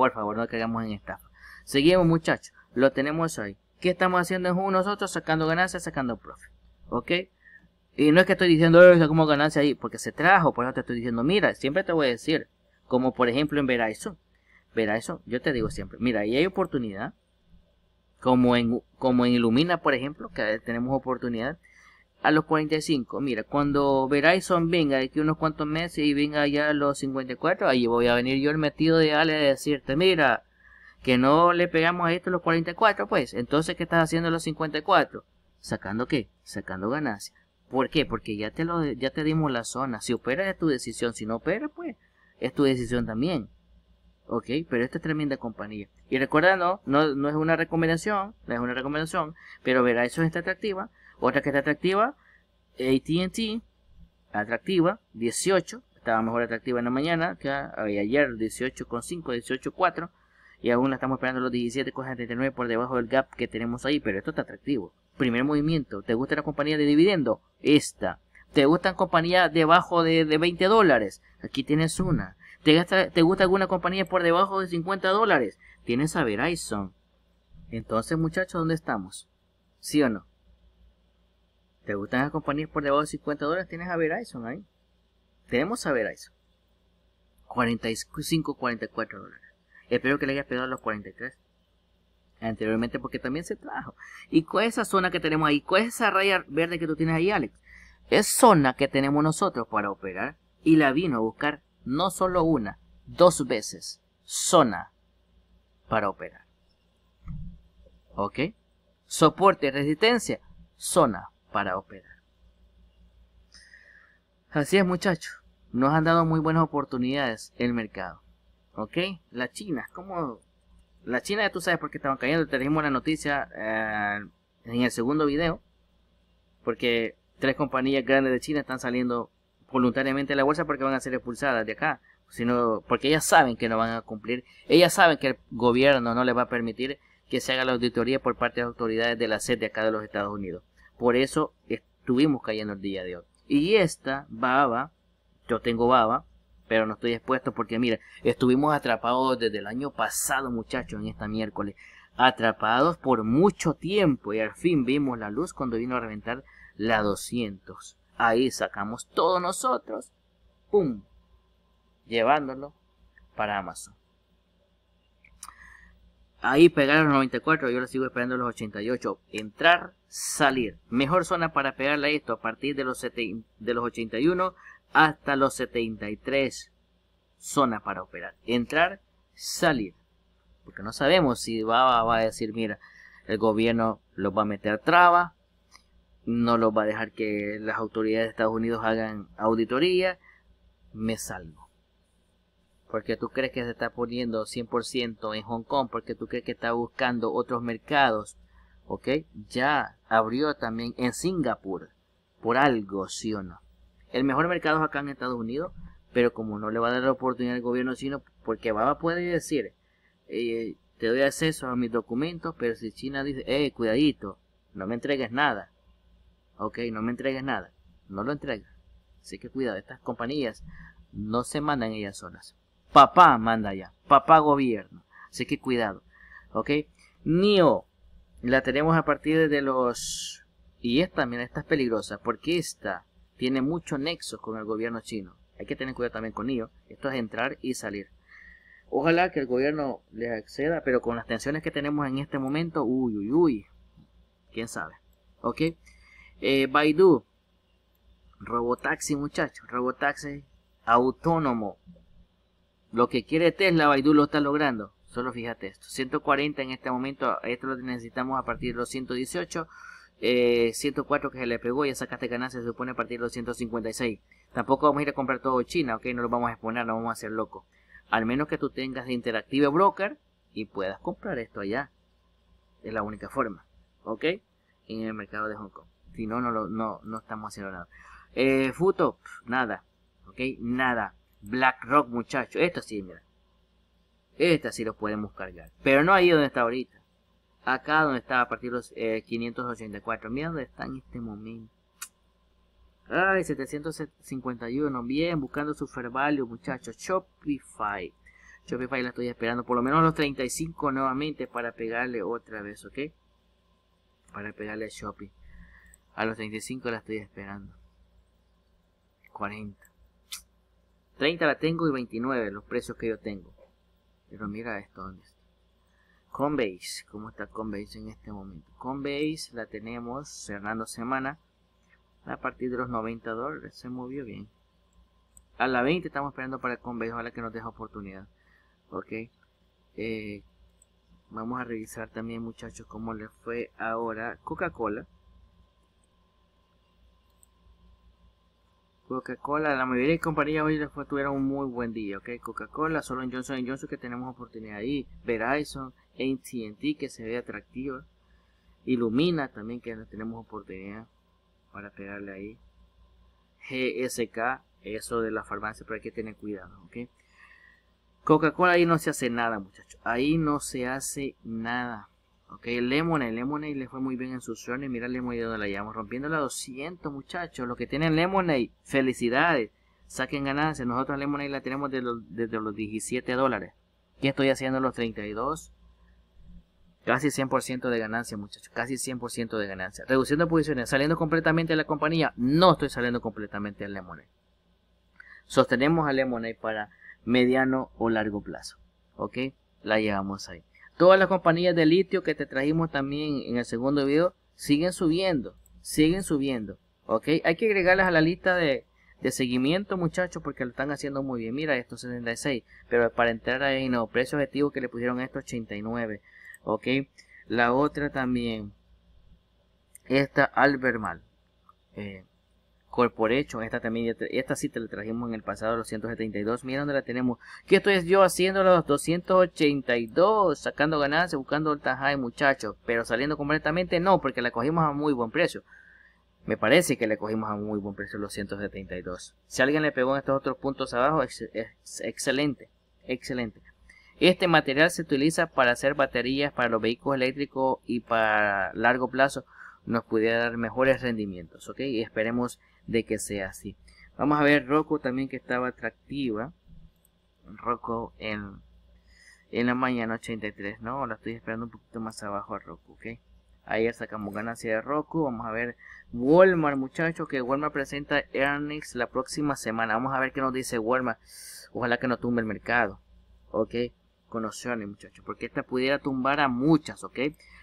Por favor, no caigamos en estafa. Seguimos, muchachos. Lo tenemos hoy. ¿Qué estamos haciendo nosotros? Sacando ganancias, sacando profe ¿Ok? Y no es que estoy diciendo, como ganancia ahí, porque se trajo, por eso te estoy diciendo, mira, siempre te voy a decir, como por ejemplo en Verizon. eso yo te digo siempre, mira, y hay oportunidad, como en, como en Ilumina, por ejemplo, que tenemos oportunidad, a los 45. Mira, cuando Verizon venga de aquí unos cuantos meses y venga ya a los 54, ahí voy a venir yo el metido de Ale a decirte, mira, que no le pegamos a esto los 44, pues, entonces, ¿qué estás haciendo a los 54? ¿Sacando qué? Sacando ganancias. ¿Por qué? Porque ya te, lo, ya te dimos la zona. Si operas es tu decisión, si no operas, pues, es tu decisión también. ¿ok? Pero esta es tremenda compañía. Y recuerda, no, no, es una recomendación, no es una recomendación, pero Verizon está atractiva otra que está atractiva, ATT, atractiva, 18, estaba mejor atractiva en la mañana, que ayer 18,5, 18,4, y aún la estamos esperando los 17,39 por debajo del gap que tenemos ahí, pero esto está atractivo. Primer movimiento, ¿te gusta la compañía de dividendo? Esta. ¿Te gustan compañías debajo de, 20 dólares? Aquí tienes una. ¿Te, gusta, ¿Te gusta alguna compañía por debajo de 50 dólares? Tienes a Verizon. Entonces, muchachos, ¿dónde estamos? ¿Sí o no? ¿Te gustan las compañías por debajo de 50 dólares? Tienes a Verizon ahí. Tenemos a Verizon. 45, 44 dólares. Espero que le haya pegado los 43 anteriormente porque también se trajo. ¿Y con esa zona que tenemos ahí? Con es esa raya verde que tú tienes ahí, Alex? Es zona que tenemos nosotros para operar y la vino a buscar no solo una, dos veces. Zona para operar. ¿Ok? Soporte, y resistencia, zona para operar. Así es muchachos, nos han dado muy buenas oportunidades el mercado. ¿Ok? La China, ¿cómo? La China ya tú sabes por qué estaban cayendo, te dijimos la noticia eh, en el segundo video, porque tres compañías grandes de China están saliendo voluntariamente de la bolsa porque van a ser expulsadas de acá, sino porque ellas saben que no van a cumplir, ellas saben que el gobierno no les va a permitir que se haga la auditoría por parte de las autoridades de la SED de acá de los Estados Unidos. Por eso estuvimos cayendo el día de hoy. Y esta baba, yo tengo baba, pero no estoy expuesto porque mira, estuvimos atrapados desde el año pasado muchachos en esta miércoles. Atrapados por mucho tiempo y al fin vimos la luz cuando vino a reventar la 200. Ahí sacamos todos nosotros, ¡pum! Llevándolo para Amazon. Ahí pegaron los 94, yo lo sigo esperando los 88. Entrar salir. Mejor zona para pegarle esto a partir de los, de los 81 hasta los 73. Zona para operar. Entrar, salir. Porque no sabemos si va, va a decir, mira, el gobierno los va a meter a traba, no los va a dejar que las autoridades de Estados Unidos hagan auditoría, me salgo. Porque tú crees que se está poniendo 100% en Hong Kong, porque tú crees que está buscando otros mercados, ¿ok? Ya abrió también en Singapur. Por algo, sí o no. El mejor mercado es acá en Estados Unidos, pero como no le va a dar la oportunidad al gobierno chino, porque va puede decir, eh, te doy acceso a mis documentos, pero si China dice, eh, cuidadito, no me entregues nada. Ok, no me entregues nada. No lo entregues. Así que cuidado, estas compañías no se mandan ellas solas. Papá manda ya, papá gobierno. Así que cuidado. Ok, NIO la tenemos a partir de los... Y esta, mira, esta es peligrosa, porque esta tiene muchos nexos con el gobierno chino. Hay que tener cuidado también con ellos Esto es entrar y salir. Ojalá que el gobierno les acceda, pero con las tensiones que tenemos en este momento, uy, uy, uy. ¿Quién sabe? ¿Ok? Eh, Baidu. Robotaxi, muchachos. Robotaxi autónomo. Lo que quiere Tesla, Baidu lo está logrando. Solo fíjate esto. 140 en este momento, esto lo necesitamos a partir de los 118. 104 eh, que se le pegó, ya sacaste ganancia, se supone a partir de los 156. Tampoco vamos a ir a comprar todo China, ok, no lo vamos a exponer, no vamos a hacer locos Al menos que tú tengas de Interactive Broker y puedas comprar esto allá. Es la única forma, ok, en el mercado de Hong Kong. Si no, no, no, no estamos haciendo nada. Eh, Futo, nada, ok, nada. BlackRock, muchacho, esto sí, mira. Esta sí los podemos cargar. Pero no ahí donde está ahorita. Acá donde está a partir de los 584. Eh, Mira dónde está en este momento. Ay, 751. Bien, buscando Super value, muchachos. Shopify. Shopify la estoy esperando. Por lo menos los 35 nuevamente para pegarle otra vez, ¿ok? Para pegarle a Shopify. A los 35 la estoy esperando. 40. 30 la tengo y 29 los precios que yo tengo. Pero mira esto, ¿dónde está? Conbase, ¿cómo está Conbase en este momento? Conbase la tenemos cerrando semana a partir de los 90 dólares, se movió bien. A la 20 estamos esperando para base ojalá que nos deje oportunidad. Ok, eh, vamos a revisar también, muchachos, cómo le fue ahora Coca-Cola. Coca-Cola, la mayoría de compañías hoy después tuvieron un muy buen día, ¿ok? Coca-Cola, solo en Johnson Johnson que tenemos oportunidad ahí, Verizon, AT&T que se ve atractiva, Illumina también que tenemos oportunidad para pegarle ahí, GSK, eso de la farmacia, pero hay que tener cuidado, ¿ok? Coca-Cola ahí no se hace nada, muchachos, ahí no se hace nada. Ok, Lemonade, Lemonade le fue muy bien en sus Y Mira Lemonade donde la llevamos, rompiendo la 200 muchachos. Los que tienen Lemonade, felicidades. Saquen ganancias. Nosotros Lemonade la tenemos desde los, 17 dólares. Y estoy haciendo los 32. Casi 100% de ganancia muchachos. Casi 100% de ganancia. Reduciendo posiciones, saliendo completamente de la compañía. No estoy saliendo completamente de Lemonade. Sostenemos a Lemonade para mediano o largo plazo. Ok, la llevamos ahí. Todas las compañías de litio que te trajimos también en el segundo video siguen subiendo, siguen subiendo. ¿Ok? Hay que agregarlas a la lista de, de seguimiento, muchachos, porque lo están haciendo muy bien. Mira, estos 76, pero para entrar ahí no. Precio objetivo que le pusieron estos 89. ¿Ok? La otra también. Esta Albermal. Eh, Corporation, esta también, esta sí te la trajimos en el pasado, los 172, mira dónde la tenemos, que estoy yo haciendo los 282, sacando ganancias, buscando el tajai muchachos, pero saliendo completamente no, porque la cogimos a muy buen precio, me parece que la cogimos a muy buen precio los 172, si alguien le pegó en estos otros puntos abajo, es excelente, excelente, este material se utiliza para hacer baterías para los vehículos eléctricos y para largo plazo nos pudiera dar mejores rendimientos, ok, y esperemos de que sea así. Vamos a ver Rocco también que estaba atractiva. Rocco en, en la mañana 83, ¿no? La estoy esperando un poquito más abajo a Rocco, ¿ok? Ayer sacamos ganancia de Roku. Vamos a ver Walmart, muchachos, que Walmart presenta earnings la próxima semana. Vamos a ver qué nos dice Walmart. Ojalá que no tumbe el mercado. ¿Ok? Con opciones, muchachos. Porque esta pudiera tumbar a muchas, ¿ok?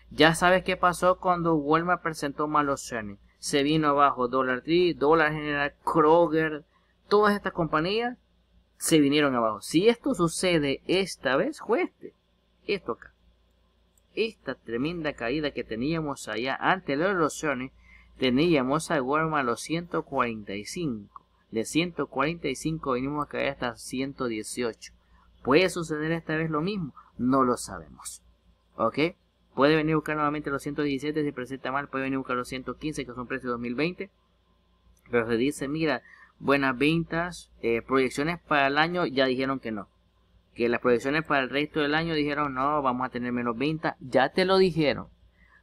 Ya sabes qué pasó cuando Walmart presentó malos earnings se vino abajo Dollar Tree, Dollar General, Kroger, todas estas compañías se vinieron abajo. Si esto sucede esta vez, jueste, esto acá. Esta tremenda caída que teníamos allá antes de las erosiones, teníamos a Walmart a los 145. De 145 vinimos a caer hasta 118. ¿Puede suceder esta vez lo mismo? No lo sabemos. ¿Ok? Puede venir a buscar nuevamente los 117 si presenta mal, puede venir a buscar los 115 que son precios 2020. Pero se dice, mira, buenas ventas, eh, proyecciones para el año, ya dijeron que no. Que las proyecciones para el resto del año dijeron, no, vamos a tener menos ventas, ya te lo dijeron.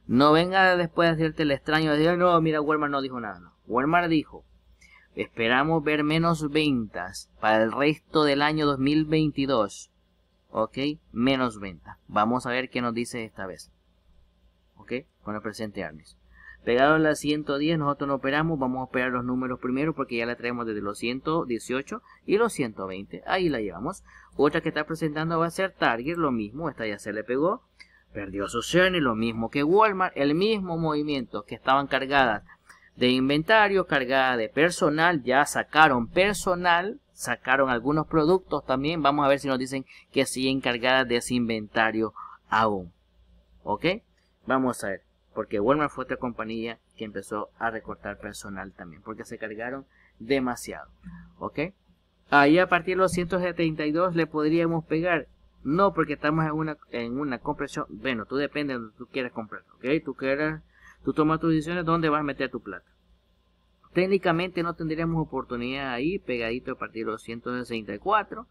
No venga después a hacerte el extraño de decir, no, mira, Walmart no dijo nada. Walmart dijo, esperamos ver menos ventas para el resto del año 2022. ¿Ok? Menos ventas. Vamos a ver qué nos dice esta vez. ¿ok? Con el presente Arnis. Pegado la las 110, nosotros no operamos, vamos a operar los números primero porque ya la traemos desde los 118 y los 120. Ahí la llevamos. Otra que está presentando va a ser Target, lo mismo, esta ya se le pegó. Perdió su y lo mismo que Walmart, el mismo movimiento que estaban cargadas de inventario, cargada de personal, ya sacaron personal, sacaron algunos productos también. Vamos a ver si nos dicen que siguen cargadas de ese inventario aún. ¿Ok? Vamos a ver, porque Walmart fue otra compañía que empezó a recortar personal también, porque se cargaron demasiado, ¿ok? Ahí a partir de los 172 le podríamos pegar, no porque estamos en una, en una compresión, bueno, tú depende de donde tú quieras comprar, ¿ok? Tú quieras, tú tomas tus decisiones dónde vas a meter tu plata. Técnicamente no tendríamos oportunidad ahí, pegadito a partir de los 164,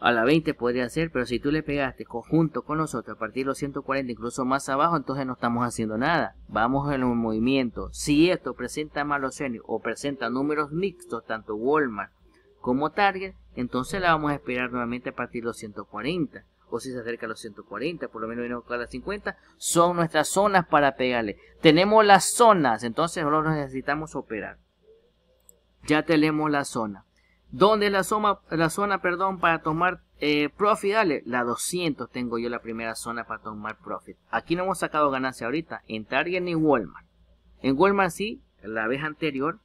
a la 20 podría ser, pero si tú le pegaste conjunto con nosotros a partir de los 140, incluso más abajo, entonces no estamos haciendo nada. Vamos en un movimiento. Si esto presenta malos o presenta números mixtos, tanto Walmart como Target, entonces la vamos a esperar nuevamente a partir de los 140. O si se acerca a los 140, por lo menos viene a las 50, son nuestras zonas para pegarle. Tenemos las zonas, entonces no necesitamos operar. Ya tenemos la zona. ¿Dónde es la, la zona perdón, para tomar eh, profit? Dale, la 200 tengo yo la primera zona para tomar profit. Aquí no hemos sacado ganancia ahorita, en Target ni Walmart. En Walmart sí, la vez anterior,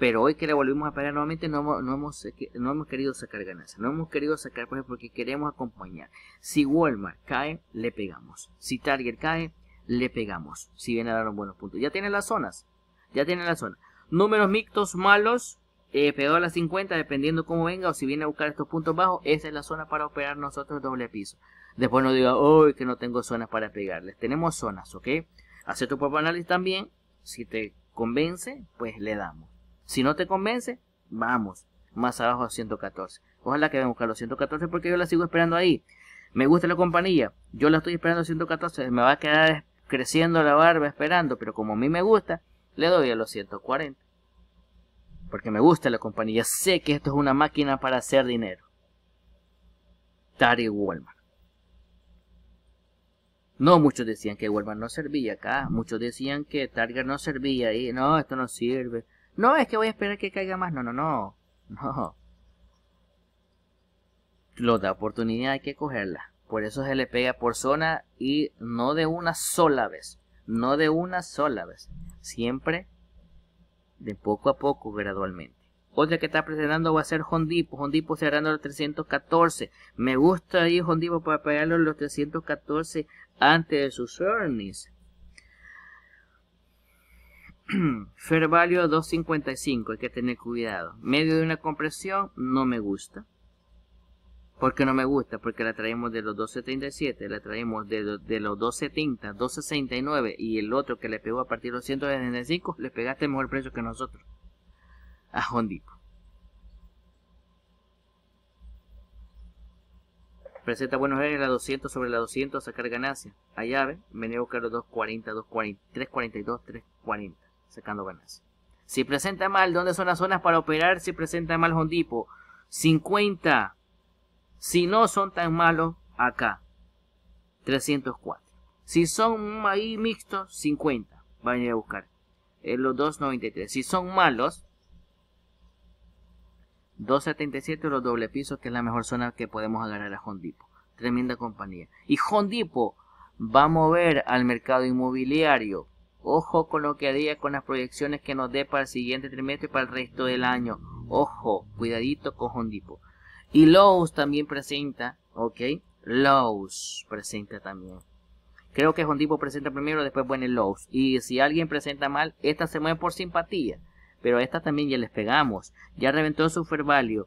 pero hoy que le volvimos a pelear nuevamente no hemos, eh, no hemos, querido sacar ganancia. no hemos querido sacar pues, porque queremos acompañar. Si Walmart cae, le pegamos. Si Target cae, le pegamos. Si viene a dar un buenos puntos. Ya tiene las zonas, ya tiene la zona. Números mixtos malos, eh, a las 50, dependiendo cómo venga o si viene a buscar estos puntos bajos, esa es la zona para operar nosotros doble piso. Después no diga, hoy que no tengo zonas para pegarles. Tenemos zonas, ¿ok? Hacer tu propio análisis también. Si te convence, pues le damos. Si no te convence, vamos. Más abajo a 114. Ojalá que vengan a buscar los 114 porque yo la sigo esperando ahí. Me gusta la compañía. Yo la estoy esperando a 114. Me va a quedar creciendo la barba esperando. Pero como a mí me gusta, le doy a los 140 porque me gusta la compañía, sé que esto es una máquina para hacer dinero. Tari Walmart. No, muchos decían que Walmart no servía acá, muchos decían que Target no servía ahí. no, esto no sirve. No, es que voy a esperar que caiga más, no, no, no, no. Lo da oportunidad hay que cogerla. Por eso se le pega por zona y no de una sola vez. No de una sola vez. Siempre de poco a poco, gradualmente. Otra que está presentando va a ser Hondipo. Hondipo cerrando los 314. Me gusta ahí Hondipo para pagarlo los 314 antes de sus earnings. Fair value 255, hay que tener cuidado. Medio de una compresión, no me gusta porque no me gusta, porque la traemos de los 277, la traemos de, los 270, 269 y el otro que le pegó a partir de los 175, le pegaste mejor precio que nosotros a Hondipo. Presenta buenos Aires la 200 sobre la 200 sacar ganancia. A llave, venía a buscar los 240, 240, 342, 340 sacando ganancia. Si presenta mal, ¿dónde son las zonas para operar? Si presenta mal Hondipo, 50, si no son tan malos, acá. 304. Si son ahí mixtos, 50. Vayan a buscar. en eh, los 293. Si son malos, 277 los doble pisos, que es la mejor zona que podemos agarrar a Hondipo. Tremenda compañía. Y Hondipo va a mover al mercado inmobiliario. Ojo con lo que haría con las proyecciones que nos dé para el siguiente trimestre y para el resto del año. Ojo, cuidadito con Hondipo. Y Lowe's también presenta, ¿ok? Lowe's presenta también. Creo que es un tipo presenta primero, después pone Lowe's. Y si alguien presenta mal, esta se mueve por simpatía. Pero esta también ya les pegamos. Ya reventó su Fair Value,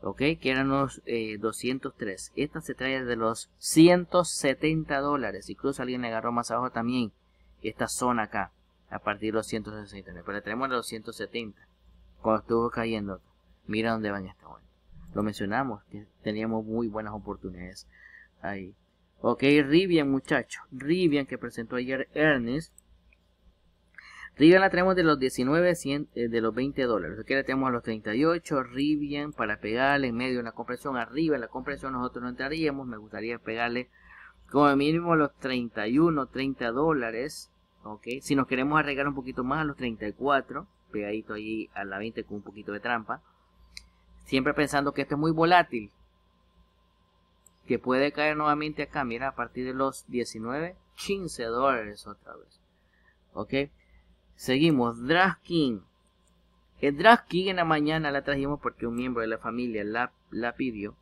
¿ok? Que eran los 203. Eh, esta se trae de los 170 dólares. Incluso alguien le agarró más abajo también esta zona acá. A partir de los 169. Pero la tenemos a los 170. Cuando estuvo cayendo. Mira dónde van esta momento lo mencionamos, que teníamos muy buenas oportunidades ahí. Ok, Rivian muchachos, Rivian que presentó ayer Ernest. Rivian la tenemos de los 19, eh, de los 20 dólares. Aquí la tenemos a los 38. Rivian para pegarle en medio de la compresión. Arriba en la compresión nosotros no entraríamos. Me gustaría pegarle como mínimo los 31, 30 dólares. ok Si nos queremos arreglar un poquito más a los 34. Pegadito ahí a la 20 con un poquito de trampa siempre pensando que esto es muy volátil, que puede caer nuevamente acá, mira, a partir de los 19, 15 dólares otra vez. Ok, seguimos, Draskin. El Draskin en la mañana la trajimos porque un miembro de la familia la, pidió.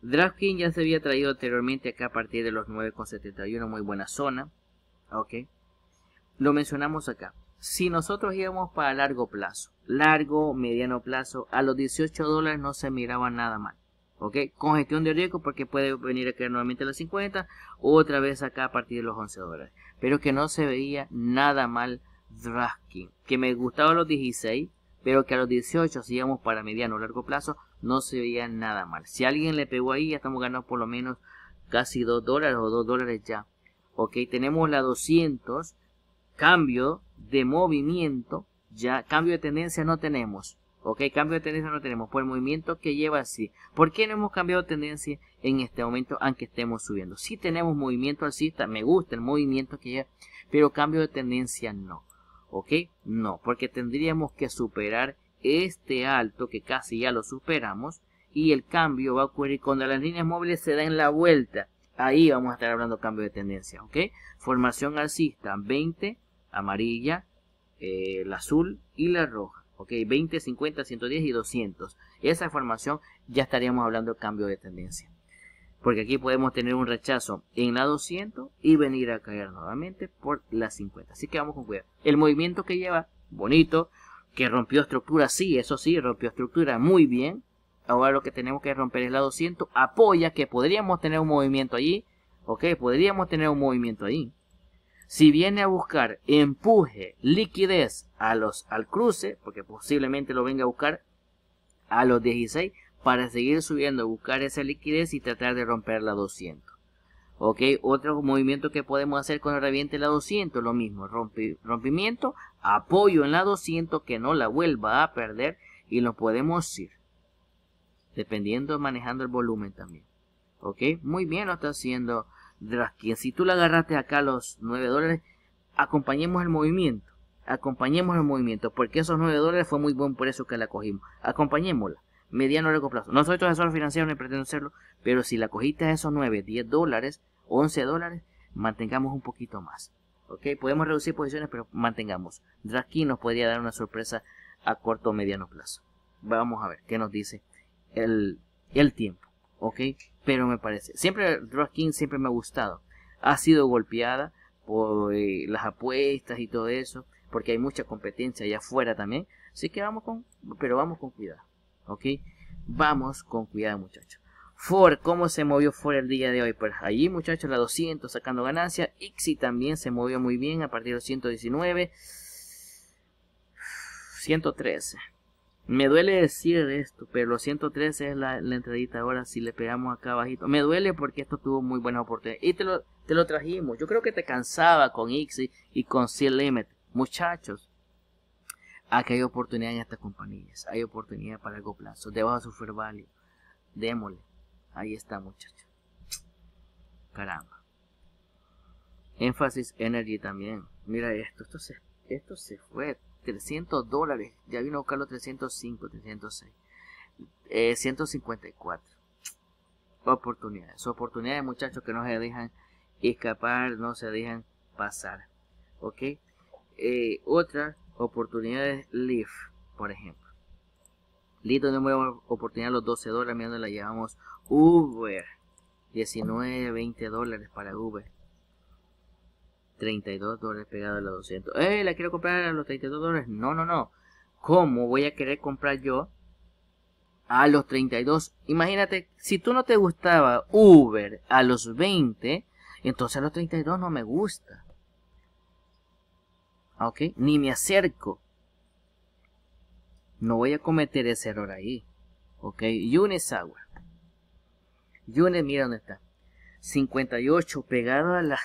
Draskin ya se había traído anteriormente acá a partir de los 9,71, muy buena zona. Ok. Lo mencionamos acá si nosotros íbamos para largo plazo, largo, mediano plazo, a los 18 dólares no se miraba nada mal. ¿Ok? Con gestión de riesgo porque puede venir a caer nuevamente a los 50 otra vez acá a partir de los 11 dólares. Pero que no se veía nada mal Draskin. Que me gustaba los 16, pero que a los 18, si íbamos para mediano o largo plazo, no se veía nada mal. Si alguien le pegó ahí, ya estamos ganando por lo menos casi 2 dólares o 2 dólares ya. Ok, tenemos la 200, cambio de movimiento, ya cambio de tendencia no tenemos. Ok, cambio de tendencia no tenemos, por el movimiento que lleva así. ¿Por qué no hemos cambiado tendencia en este momento, aunque estemos subiendo? Si tenemos movimiento alcista, me gusta el movimiento que lleva, pero cambio de tendencia no. ¿Ok? No, porque tendríamos que superar este alto que casi ya lo superamos y el cambio va a ocurrir cuando las líneas móviles se den la vuelta. Ahí vamos a estar hablando cambio de tendencia, ¿ok? Formación alcista 20, amarilla, eh, la azul y la roja. ¿ok? 20, 50, 110 y 200. Esa formación ya estaríamos hablando de cambio de tendencia. Porque aquí podemos tener un rechazo en la 200 y venir a caer nuevamente por la 50. Así que vamos con cuidado. El movimiento que lleva, bonito, que rompió estructura, sí, eso sí, rompió estructura muy bien. Ahora lo que tenemos que romper es la 200. Apoya que podríamos tener un movimiento allí. Ok, podríamos tener un movimiento ahí. Si viene a buscar empuje, liquidez a los, al cruce, porque posiblemente lo venga a buscar a los 16, para seguir subiendo, buscar esa liquidez y tratar de romper la 200. ¿Ok? Otro movimiento que podemos hacer con el reviente la 200, lo mismo, rompimiento, apoyo en la 200 que no la vuelva a perder y lo podemos ir. Dependiendo, manejando el volumen también. ¿Ok? Muy bien lo está haciendo de si tú la agarraste acá los 9 dólares, acompañemos el movimiento, acompañemos el movimiento, porque esos 9 dólares fue muy buen por eso que la cogimos, acompañémosla, mediano largo plazo. No soy asesor financiero ni pretendo serlo, pero si la cogiste a esos 9, 10 dólares, 11 dólares, mantengamos un poquito más. ¿ok? Podemos reducir posiciones, pero mantengamos. Draskin nos podría dar una sorpresa a corto o mediano plazo. Vamos a ver qué nos dice el, el tiempo. ¿ok? Pero me parece, siempre King siempre me ha gustado. Ha sido golpeada por eh, las apuestas y todo eso, porque hay mucha competencia allá afuera también. Así que vamos con, pero vamos con cuidado, ¿ok? Vamos con cuidado, muchachos. Ford, ¿cómo se movió Ford el día de hoy? Pues allí, muchachos, la 200 sacando ganancia. Ixi también se movió muy bien a partir de 119. 113. Me duele decir esto, pero los 113 es la, la, entradita ahora si le pegamos acá abajito. Me duele porque esto tuvo muy buena oportunidad Y te lo, trajimos. Yo creo que te cansaba con Ixi y con Seal Limit. Muchachos, aquí hay oportunidad en estas compañías. Hay oportunidad para largo plazo. Debajo de su Démosle. Ahí está, muchachos. Caramba. Énfasis Energy también. Mira esto. esto se fue 300 dólares. Ya vino a buscarlo 305, 306. 154. Oportunidades. Oportunidades, muchachos, que no se dejan escapar, no se dejan pasar. ¿Ok? Eh, otra oportunidad es Lyft, por ejemplo. listo donde hemos oportunidad los 12 dólares, mirando la llevamos Uber. 19, 20 dólares para Uber. 32 dólares pegado a los 200. ¡Eh! La quiero comprar a los 32 dólares. No, no, no. ¿Cómo voy a querer comprar yo a los 32? Imagínate, si tú no te gustaba Uber a los 20, entonces a los 32 no me gusta. ¿Ok? Ni me acerco. No voy a cometer ese error ahí. ¿Ok? Yunes agua. Yunes, mira dónde está. 58 pegado a, la, a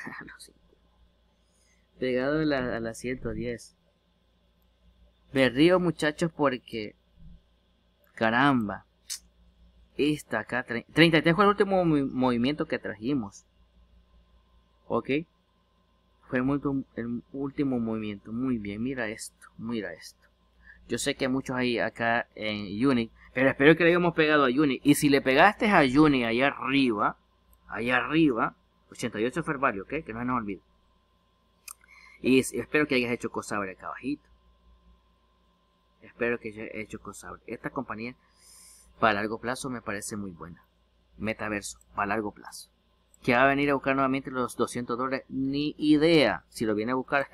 pegado a la, 110. Me muchachos porque... Caramba. Esta acá... 33 fue el último movimiento que trajimos. ¿Ok? Fue el, el último movimiento. Muy bien, mira esto. Mira esto. Yo sé que muchos ahí acá en UNI Pero espero que le hayamos pegado a UNI Y si le pegaste a UNI allá arriba. Allá arriba. 88 Ferbario ¿ok? Que no nos olvide. Y espero que hayas hecho cosabre acá abajito. Espero que hayas hecho cosabre. Esta compañía para largo plazo me parece muy buena. Metaverso, para largo plazo. Que va a venir a buscar nuevamente los 200 dólares, ni idea. Si lo viene a buscar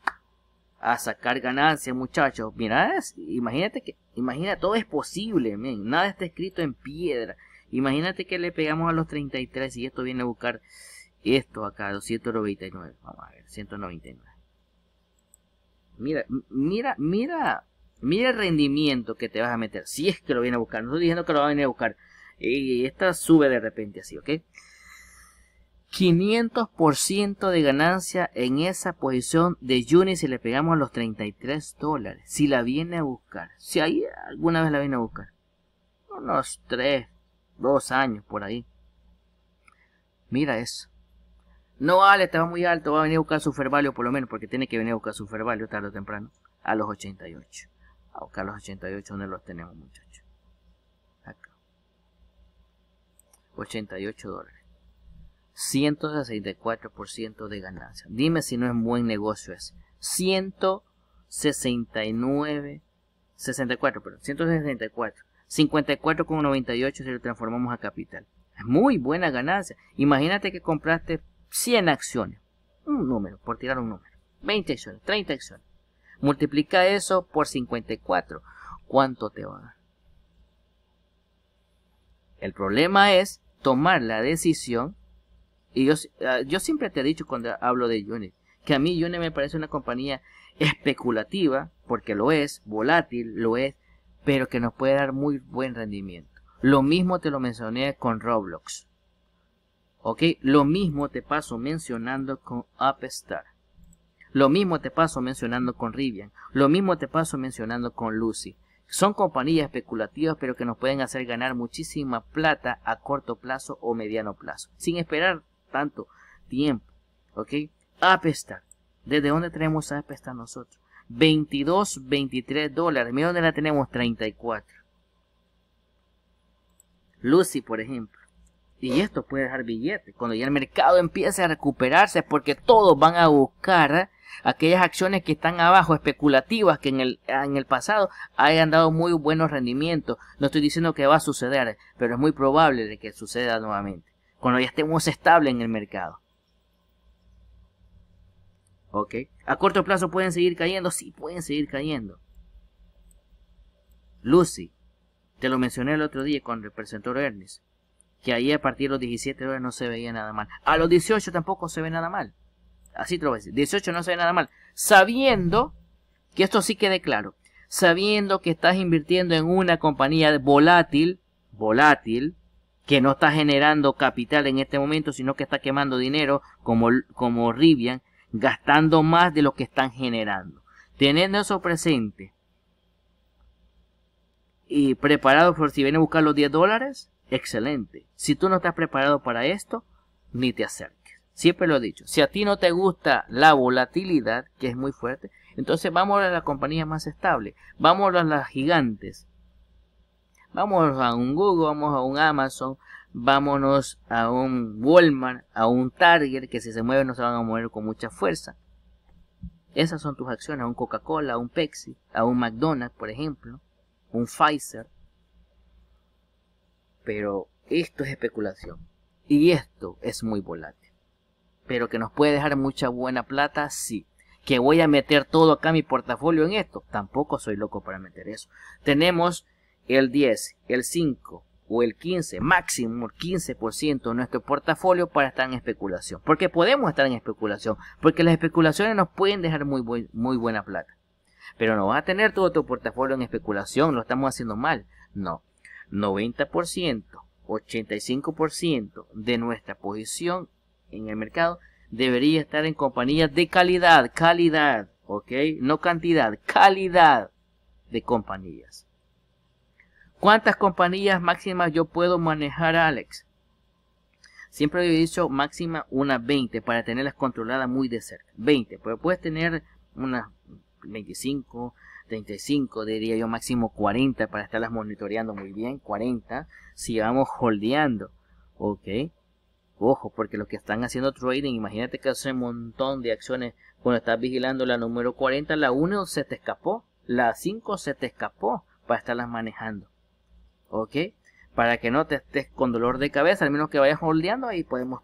a sacar ganancias, muchachos. Mira, imagínate que, imagina, todo es posible, nada está escrito en piedra. Imagínate que le pegamos a los 33 y esto viene a buscar esto acá, 299. Vamos a ver, 199. Mira, mira, mira, mira el rendimiento que te vas a meter. Si es que lo viene a buscar. No estoy diciendo que lo va a venir a buscar. Y esta sube de repente así, ¿ok? 500% de ganancia en esa posición de Juni si le pegamos a los 33 dólares. Si la viene a buscar. Si ahí alguna vez la viene a buscar. Unos 3, 2 años por ahí. Mira eso. No vale, estaba muy alto, va a venir a buscar su Value por lo menos, porque tiene que venir a buscar su Value tarde o temprano, a los 88. A buscar los 88 donde los tenemos, muchachos. Acá. 88 dólares. 164% de ganancia. Dime si no es buen negocio ese. 169, 64, perdón, 164. 54,98 si lo transformamos a capital. Es muy buena ganancia. Imagínate que compraste 100 acciones, un número, por tirar un número, 20 acciones, 30 acciones. Multiplica eso por 54. ¿Cuánto te va a dar? El problema es tomar la decisión. Y yo, ah, siempre te he dicho cuando hablo de Unity, que a mí Unity me parece una compañía especulativa, porque lo es, volátil, lo es, pero que nos puede dar muy buen rendimiento. Lo mismo te lo mencioné con Roblox lo mismo te paso mencionando con Upstart lo mismo te paso mencionando con Rivian lo mismo te paso mencionando con Lucy son compañías especulativas pero que nos pueden hacer ganar muchísima plata a corto plazo o mediano plazo sin esperar tanto tiempo ok Upstart ¿Desde dónde tenemos a nosotros? 22, 23 dólares. Mira dónde la tenemos, 34. Lucy, por ejemplo. Y esto puede dejar billetes. Cuando ya el mercado empiece a recuperarse, porque todos van a buscar aquellas acciones que están abajo, especulativas, que en el, pasado hayan dado muy buenos rendimientos. No estoy diciendo que va a suceder, pero es muy probable de que suceda nuevamente. Cuando ya estemos estables en el mercado. ¿Ok? A corto plazo pueden seguir cayendo, sí pueden seguir cayendo. Lucy, te lo mencioné el otro día con el representante Ernest que ahí a partir de los 17 horas no se veía nada mal. A los 18 tampoco se ve nada mal. Así te lo voy 18 no se ve nada mal. Sabiendo que esto sí quede claro. Sabiendo que estás invirtiendo en una compañía volátil, volátil, que no está generando capital en este momento, sino que está quemando dinero como, como Rivian, gastando más de lo que están generando. Teniendo eso presente y preparado por si viene a buscar los 10 dólares, excelente. Si tú no estás preparado para esto, ni te acerques. Siempre lo he dicho, si a ti no te gusta la volatilidad, que es muy fuerte, entonces vamos a la compañía más estable, vamos a las gigantes, vamos a un Google, vamos a un Amazon, vámonos a un Walmart, a un Target, que si se mueven no se van a mover con mucha fuerza. Esas son tus acciones, a un Coca-Cola, a un Pepsi, a un McDonald's, por ejemplo, un Pfizer, pero esto es especulación y esto es muy volátil. Pero que nos puede dejar mucha buena plata, sí. Que voy a meter todo acá mi portafolio en esto, tampoco soy loco para meter eso. Tenemos el 10, el 5 o el 15, máximo 15% de nuestro portafolio para estar en especulación. Porque podemos estar en especulación, porque las especulaciones nos pueden dejar muy, muy buena plata. Pero no vas a tener todo tu portafolio en especulación, lo estamos haciendo mal. No, 90%, 85% de nuestra posición en el mercado debería estar en compañías de calidad, calidad, ¿ok? No cantidad, calidad de compañías. ¿Cuántas compañías máximas yo puedo manejar, Alex? Siempre he dicho máxima una 20 para tenerlas controladas muy de cerca. 20, pero puedes tener unas 25, 35, diría yo máximo 40 para estarlas monitoreando muy bien, 40 si vamos holdeando, ok. Ojo, porque los que están haciendo trading, imagínate que hace un montón de acciones cuando estás vigilando la número 40, la 1 se te escapó, la 5 se te escapó para estarlas manejando, ok. Para que no te estés con dolor de cabeza, al menos que vayas holdeando, ahí podemos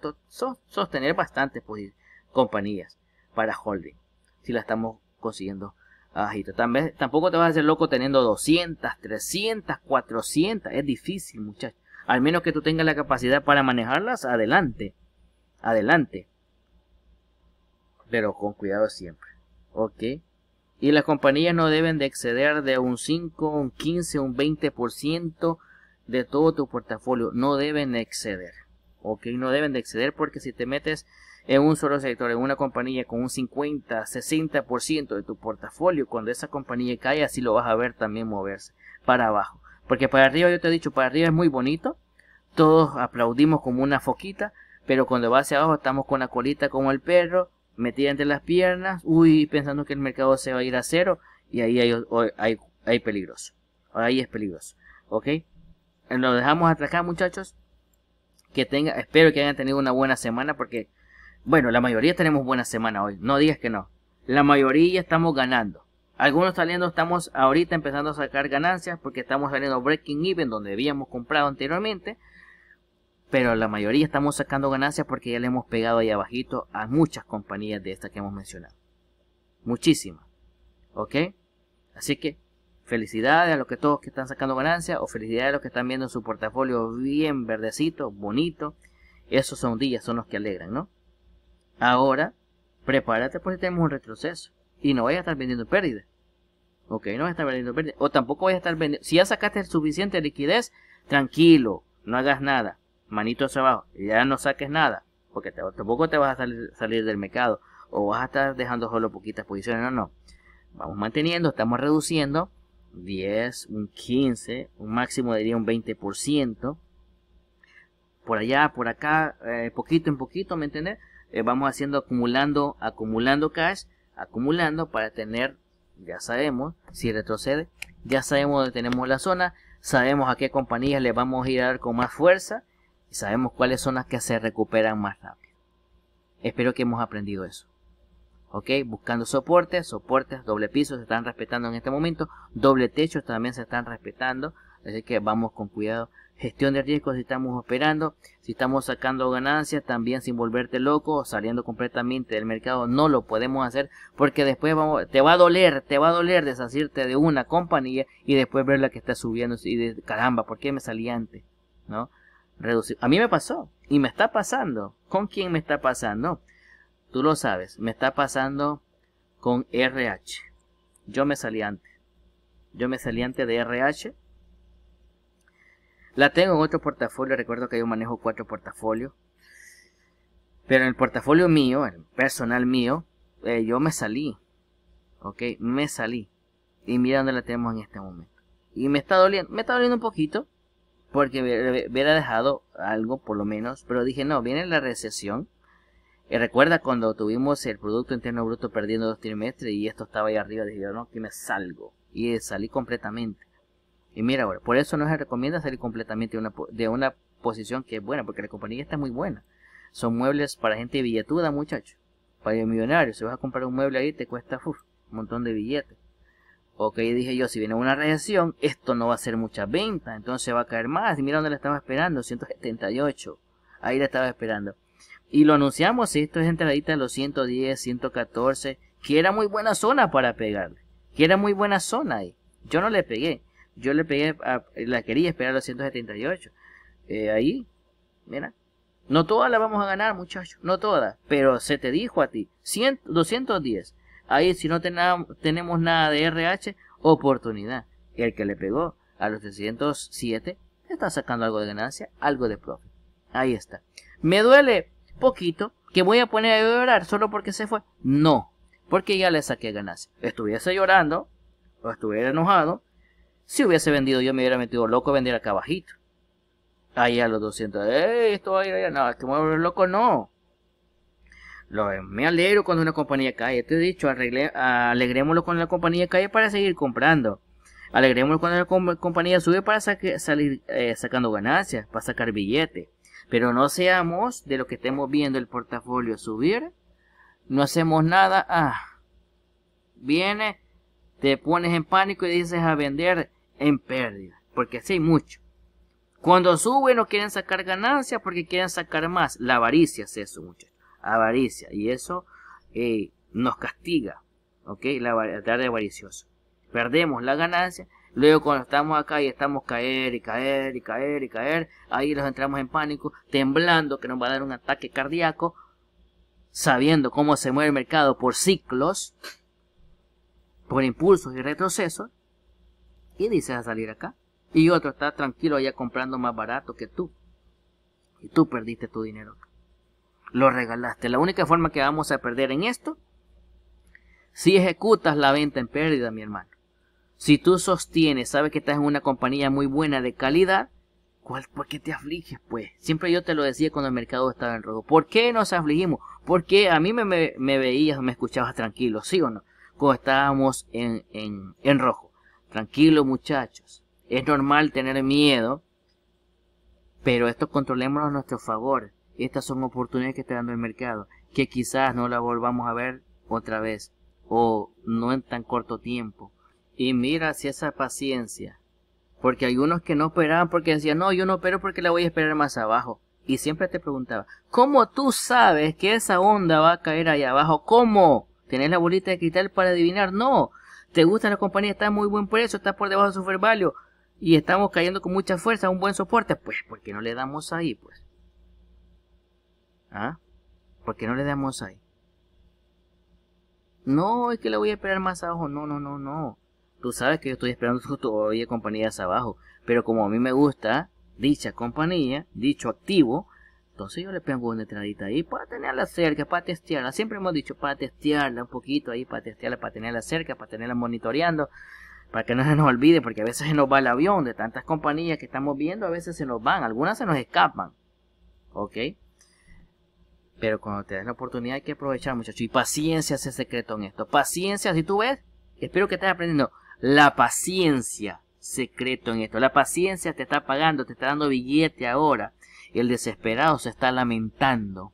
sostener bastante pues, compañías para holding, si la estamos consiguiendo bajito. Ah, tampoco te vas a hacer loco teniendo 200, 300, 400. Es difícil, muchacho, Al menos que tú tengas la capacidad para manejarlas, adelante. Adelante. Pero con cuidado siempre. ¿Ok? Y las compañías no deben de exceder de un 5, un 15, un 20% de todo tu portafolio. No deben de exceder. ¿Ok? No deben de exceder porque si te metes en un solo sector, en una compañía con un 50, 60% de tu portafolio, cuando esa compañía cae, así lo vas a ver también moverse para abajo. Porque para arriba, yo te he dicho, para arriba es muy bonito, todos aplaudimos como una foquita, pero cuando va hacia abajo estamos con la colita como el perro, metida entre las piernas, uy, pensando que el mercado se va a ir a cero, y ahí hay, hay, peligroso. Ahí es peligroso, ¿ok? Lo dejamos atracar muchachos. Que tenga, espero que hayan tenido una buena semana porque bueno, la mayoría tenemos buena semana hoy, no digas que no. La mayoría estamos ganando. Algunos saliendo estamos ahorita empezando a sacar ganancias porque estamos saliendo breaking even donde habíamos comprado anteriormente. Pero la mayoría estamos sacando ganancias porque ya le hemos pegado ahí abajito a muchas compañías de estas que hemos mencionado. Muchísimas. ¿Ok? Así que felicidades a los que todos que están sacando ganancias o felicidades a los que están viendo su portafolio bien verdecito, bonito. Esos son días, son los que alegran, ¿no? Ahora, prepárate porque tenemos un retroceso y no vayas a estar vendiendo pérdida. Ok, no vayas a estar vendiendo pérdida. O tampoco vayas a estar vendiendo. Si ya sacaste suficiente liquidez, tranquilo, no hagas nada. Manito hacia abajo, ya no saques nada. Porque tampoco te vas a salir, del mercado. O vas a estar dejando solo poquitas posiciones. No, no. Vamos manteniendo, estamos reduciendo. 10, un 15, un máximo diría un 20%. Por allá, por acá, eh, poquito en poquito, ¿me entiendes? Eh, vamos haciendo acumulando, acumulando cash, acumulando para tener, ya sabemos, si retrocede, ya sabemos dónde tenemos la zona, sabemos a qué compañías le vamos a ir a dar con más fuerza y sabemos cuáles son las que se recuperan más rápido. Espero que hemos aprendido eso. ¿ok? Buscando soportes, soportes, doble piso se están respetando en este momento, doble techo también se están respetando, así que vamos con cuidado gestión de riesgos si estamos operando, si estamos sacando ganancias, también sin volverte loco, o saliendo completamente del mercado, no lo podemos hacer porque después vamos, te va a doler, te va a doler deshacerte de una compañía y después ver la que está subiendo y de caramba, ¿por qué me salí antes? ¿No? Reducir. A mí me pasó y me está pasando. ¿Con quién me está pasando? Tú lo sabes, me está pasando con RH. Yo me salí antes. Yo me salí antes de RH la tengo en otro portafolio, recuerdo que yo manejo cuatro portafolios. Pero en el portafolio mío, el personal mío, eh, yo me salí. Ok, me salí. Y mira dónde la tenemos en este momento. Y me está doliendo, me está doliendo un poquito. Porque hubiera dejado algo por lo menos. Pero dije, no, viene la recesión. Y recuerda cuando tuvimos el Producto Interno Bruto perdiendo dos trimestres y esto estaba ahí arriba. Dije, no, que me salgo. Y salí completamente. Y mira, ahora, por eso no se recomienda salir completamente de una, de una posición que es buena, porque la compañía está muy buena. Son muebles para gente billetuda, muchacho. Para el millonario, si vas a comprar un mueble ahí te cuesta un montón de billetes. Ok, dije yo, si viene una reacción, esto no va a ser mucha venta, entonces va a caer más. Y mira dónde le estaba esperando, 178. Ahí la estaba esperando. Y lo anunciamos, esto es entradita de los 110, 114, que era muy buena zona para pegarle. Que era muy buena zona ahí. Yo no le pegué. Yo le pegué, a, la quería esperar a los 178. Eh, ahí, mira. No todas las vamos a ganar, muchachos, no todas, pero se te dijo a ti, 210. Ahí, si no tenemos nada de RH, oportunidad. El que le pegó a los 307 está sacando algo de ganancia, algo de profit. Ahí está. ¿Me duele poquito que voy a poner a llorar solo porque se fue? No, porque ya le saqué ganancia. Estuviese llorando o estuviera enojado, si hubiese vendido yo me hubiera metido loco a vender acá abajito. Ahí a los 200. Eh, esto va a ir allá. No, este es que me loco no. Lo, me alegro cuando una compañía cae. Te he dicho, Alegremoslo alegrémoslo cuando la compañía cae para seguir comprando. Alegrémoslo cuando la compañía sube para salir eh, sacando ganancias, para sacar billetes. Pero no seamos de lo que estemos viendo el portafolio subir. No hacemos nada. Ah, viene, te pones en pánico y dices a vender en pérdida, porque así hay mucho. Cuando suben no quieren sacar ganancias porque quieren sacar más. La avaricia es eso, muchachos. Avaricia. Y eso eh, nos castiga. ¿Ok? La tarde avariciosa. Perdemos la ganancia. Luego cuando estamos acá y estamos caer y caer y caer y caer. Ahí nos entramos en pánico, temblando que nos va a dar un ataque cardíaco. Sabiendo cómo se mueve el mercado por ciclos. Por impulsos y retrocesos. Y dices a salir acá? Y otro está tranquilo allá comprando más barato que tú. Y tú perdiste tu dinero. Lo regalaste. La única forma que vamos a perder en esto, si ejecutas la venta en pérdida, mi hermano. Si tú sostienes, sabes que estás en una compañía muy buena de calidad, ¿cuál, ¿por qué te afliges, pues? Siempre yo te lo decía cuando el mercado estaba en rojo. ¿Por qué nos afligimos? Porque a mí me, me, me veías, me escuchabas tranquilo, ¿sí o no? Cuando estábamos en, en, en rojo. Tranquilo muchachos, es normal tener miedo, pero esto controlémoslo a nuestro favor. Estas son oportunidades que te dando el mercado, que quizás no la volvamos a ver otra vez, o no en tan corto tiempo. Y mira si esa paciencia, porque algunos que no esperaban porque decían, no, yo no espero porque la voy a esperar más abajo. Y siempre te preguntaba, ¿cómo tú sabes que esa onda va a caer ahí abajo? ¿Cómo? ¿Tenés la bolita de cristal para adivinar? No, ¿Te gusta la compañía? Está muy buen precio, está por debajo de su value y estamos cayendo con mucha fuerza, un buen soporte. Pues, ¿por qué no le damos ahí, pues? ¿Ah? ¿Por qué no le damos ahí? No, es que le voy a esperar más abajo. No, no, no, no. Tú sabes que yo estoy esperando todavía compañías abajo. Pero como a mí me gusta dicha compañía, dicho activo, entonces yo le pongo una entradita ahí para tenerla cerca, para testearla. Siempre hemos dicho para testearla un poquito ahí, para testearla, para tenerla cerca, para tenerla monitoreando. Para que no se nos olvide, porque a veces se nos va el avión de tantas compañías que estamos viendo, a veces se nos van, algunas se nos escapan. ¿Ok? Pero cuando te das la oportunidad hay que aprovechar, muchachos. Y paciencia es el secreto en esto. Paciencia, si tú ves, espero que estés aprendiendo. La paciencia, secreto en esto. La paciencia te está pagando, te está dando billete ahora. El desesperado se está lamentando.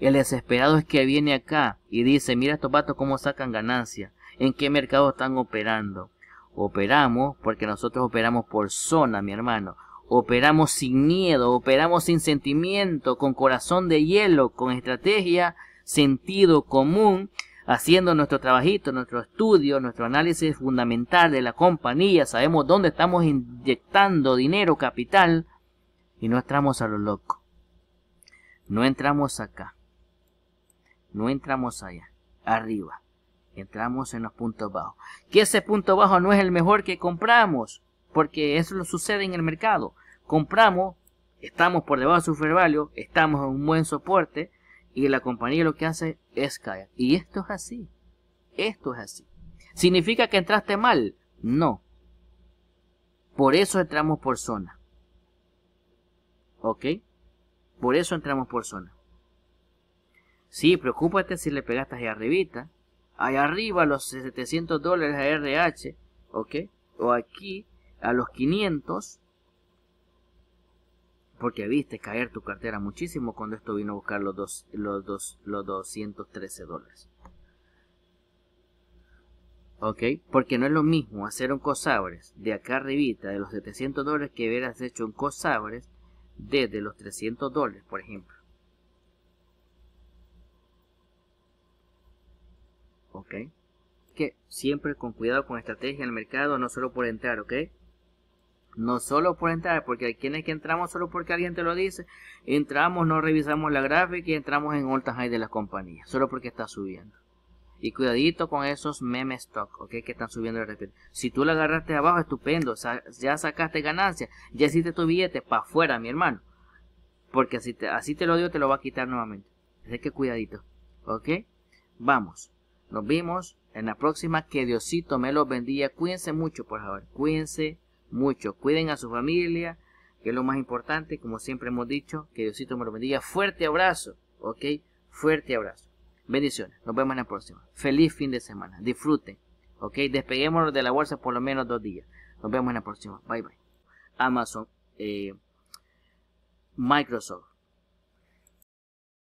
El desesperado es que viene acá y dice, mira estos vatos cómo sacan ganancia, en qué mercado están operando. Operamos porque nosotros operamos por zona, mi hermano. Operamos sin miedo, operamos sin sentimiento, con corazón de hielo, con estrategia, sentido común, haciendo nuestro trabajito, nuestro estudio, nuestro análisis fundamental de la compañía. Sabemos dónde estamos inyectando dinero, capital, y no entramos a lo loco. No entramos acá. No entramos allá. Arriba. Entramos en los puntos bajos. Que ese punto bajo no es el mejor que compramos. Porque eso lo sucede en el mercado. Compramos, estamos por debajo de su estamos en un buen soporte. Y la compañía lo que hace es caer. Y esto es así. Esto es así. ¿Significa que entraste mal? No. Por eso entramos por zona. ¿Ok? Por eso entramos por zona. Sí, preocúpate si le pegaste allá arribita. Allá arriba los 700 dólares a RH. ¿Ok? O aquí a los 500. Porque viste caer tu cartera muchísimo cuando esto vino a buscar los, dos, los, dos, los 213 dólares. ¿ok? Porque no es lo mismo hacer un COSABRES de acá arribita de los 700 dólares que hubieras hecho un COSABRES desde los 300 dólares, por ejemplo. ¿Ok? Que siempre con cuidado con estrategia en el mercado, no solo por entrar, ¿ok? No solo por entrar, porque hay quienes que entramos solo porque alguien te lo dice, entramos, no revisamos la gráfica y entramos en altas high de las compañías, solo porque está subiendo. Y cuidadito con esos meme stock, ¿ok? Que están subiendo de repente. Si tú lo agarraste abajo, estupendo. ya sacaste ganancia. Ya hiciste tu billete para afuera, mi hermano. Porque así te, así te lo digo, te lo va a quitar nuevamente. Así que cuidadito, ¿ok? Vamos. Nos vimos en la próxima. Que Diosito me lo bendiga. Cuídense mucho, por favor. Cuídense mucho. Cuiden a su familia, que es lo más importante. Como siempre hemos dicho, que Diosito me lo bendiga. Fuerte abrazo, ¿ok? Fuerte abrazo. Bendiciones. Nos vemos en la próxima. Feliz fin de semana. Disfruten. ¿Ok? Despeguémonos de la bolsa por lo menos dos días. Nos vemos en la próxima. Bye bye. Amazon. Eh, Microsoft.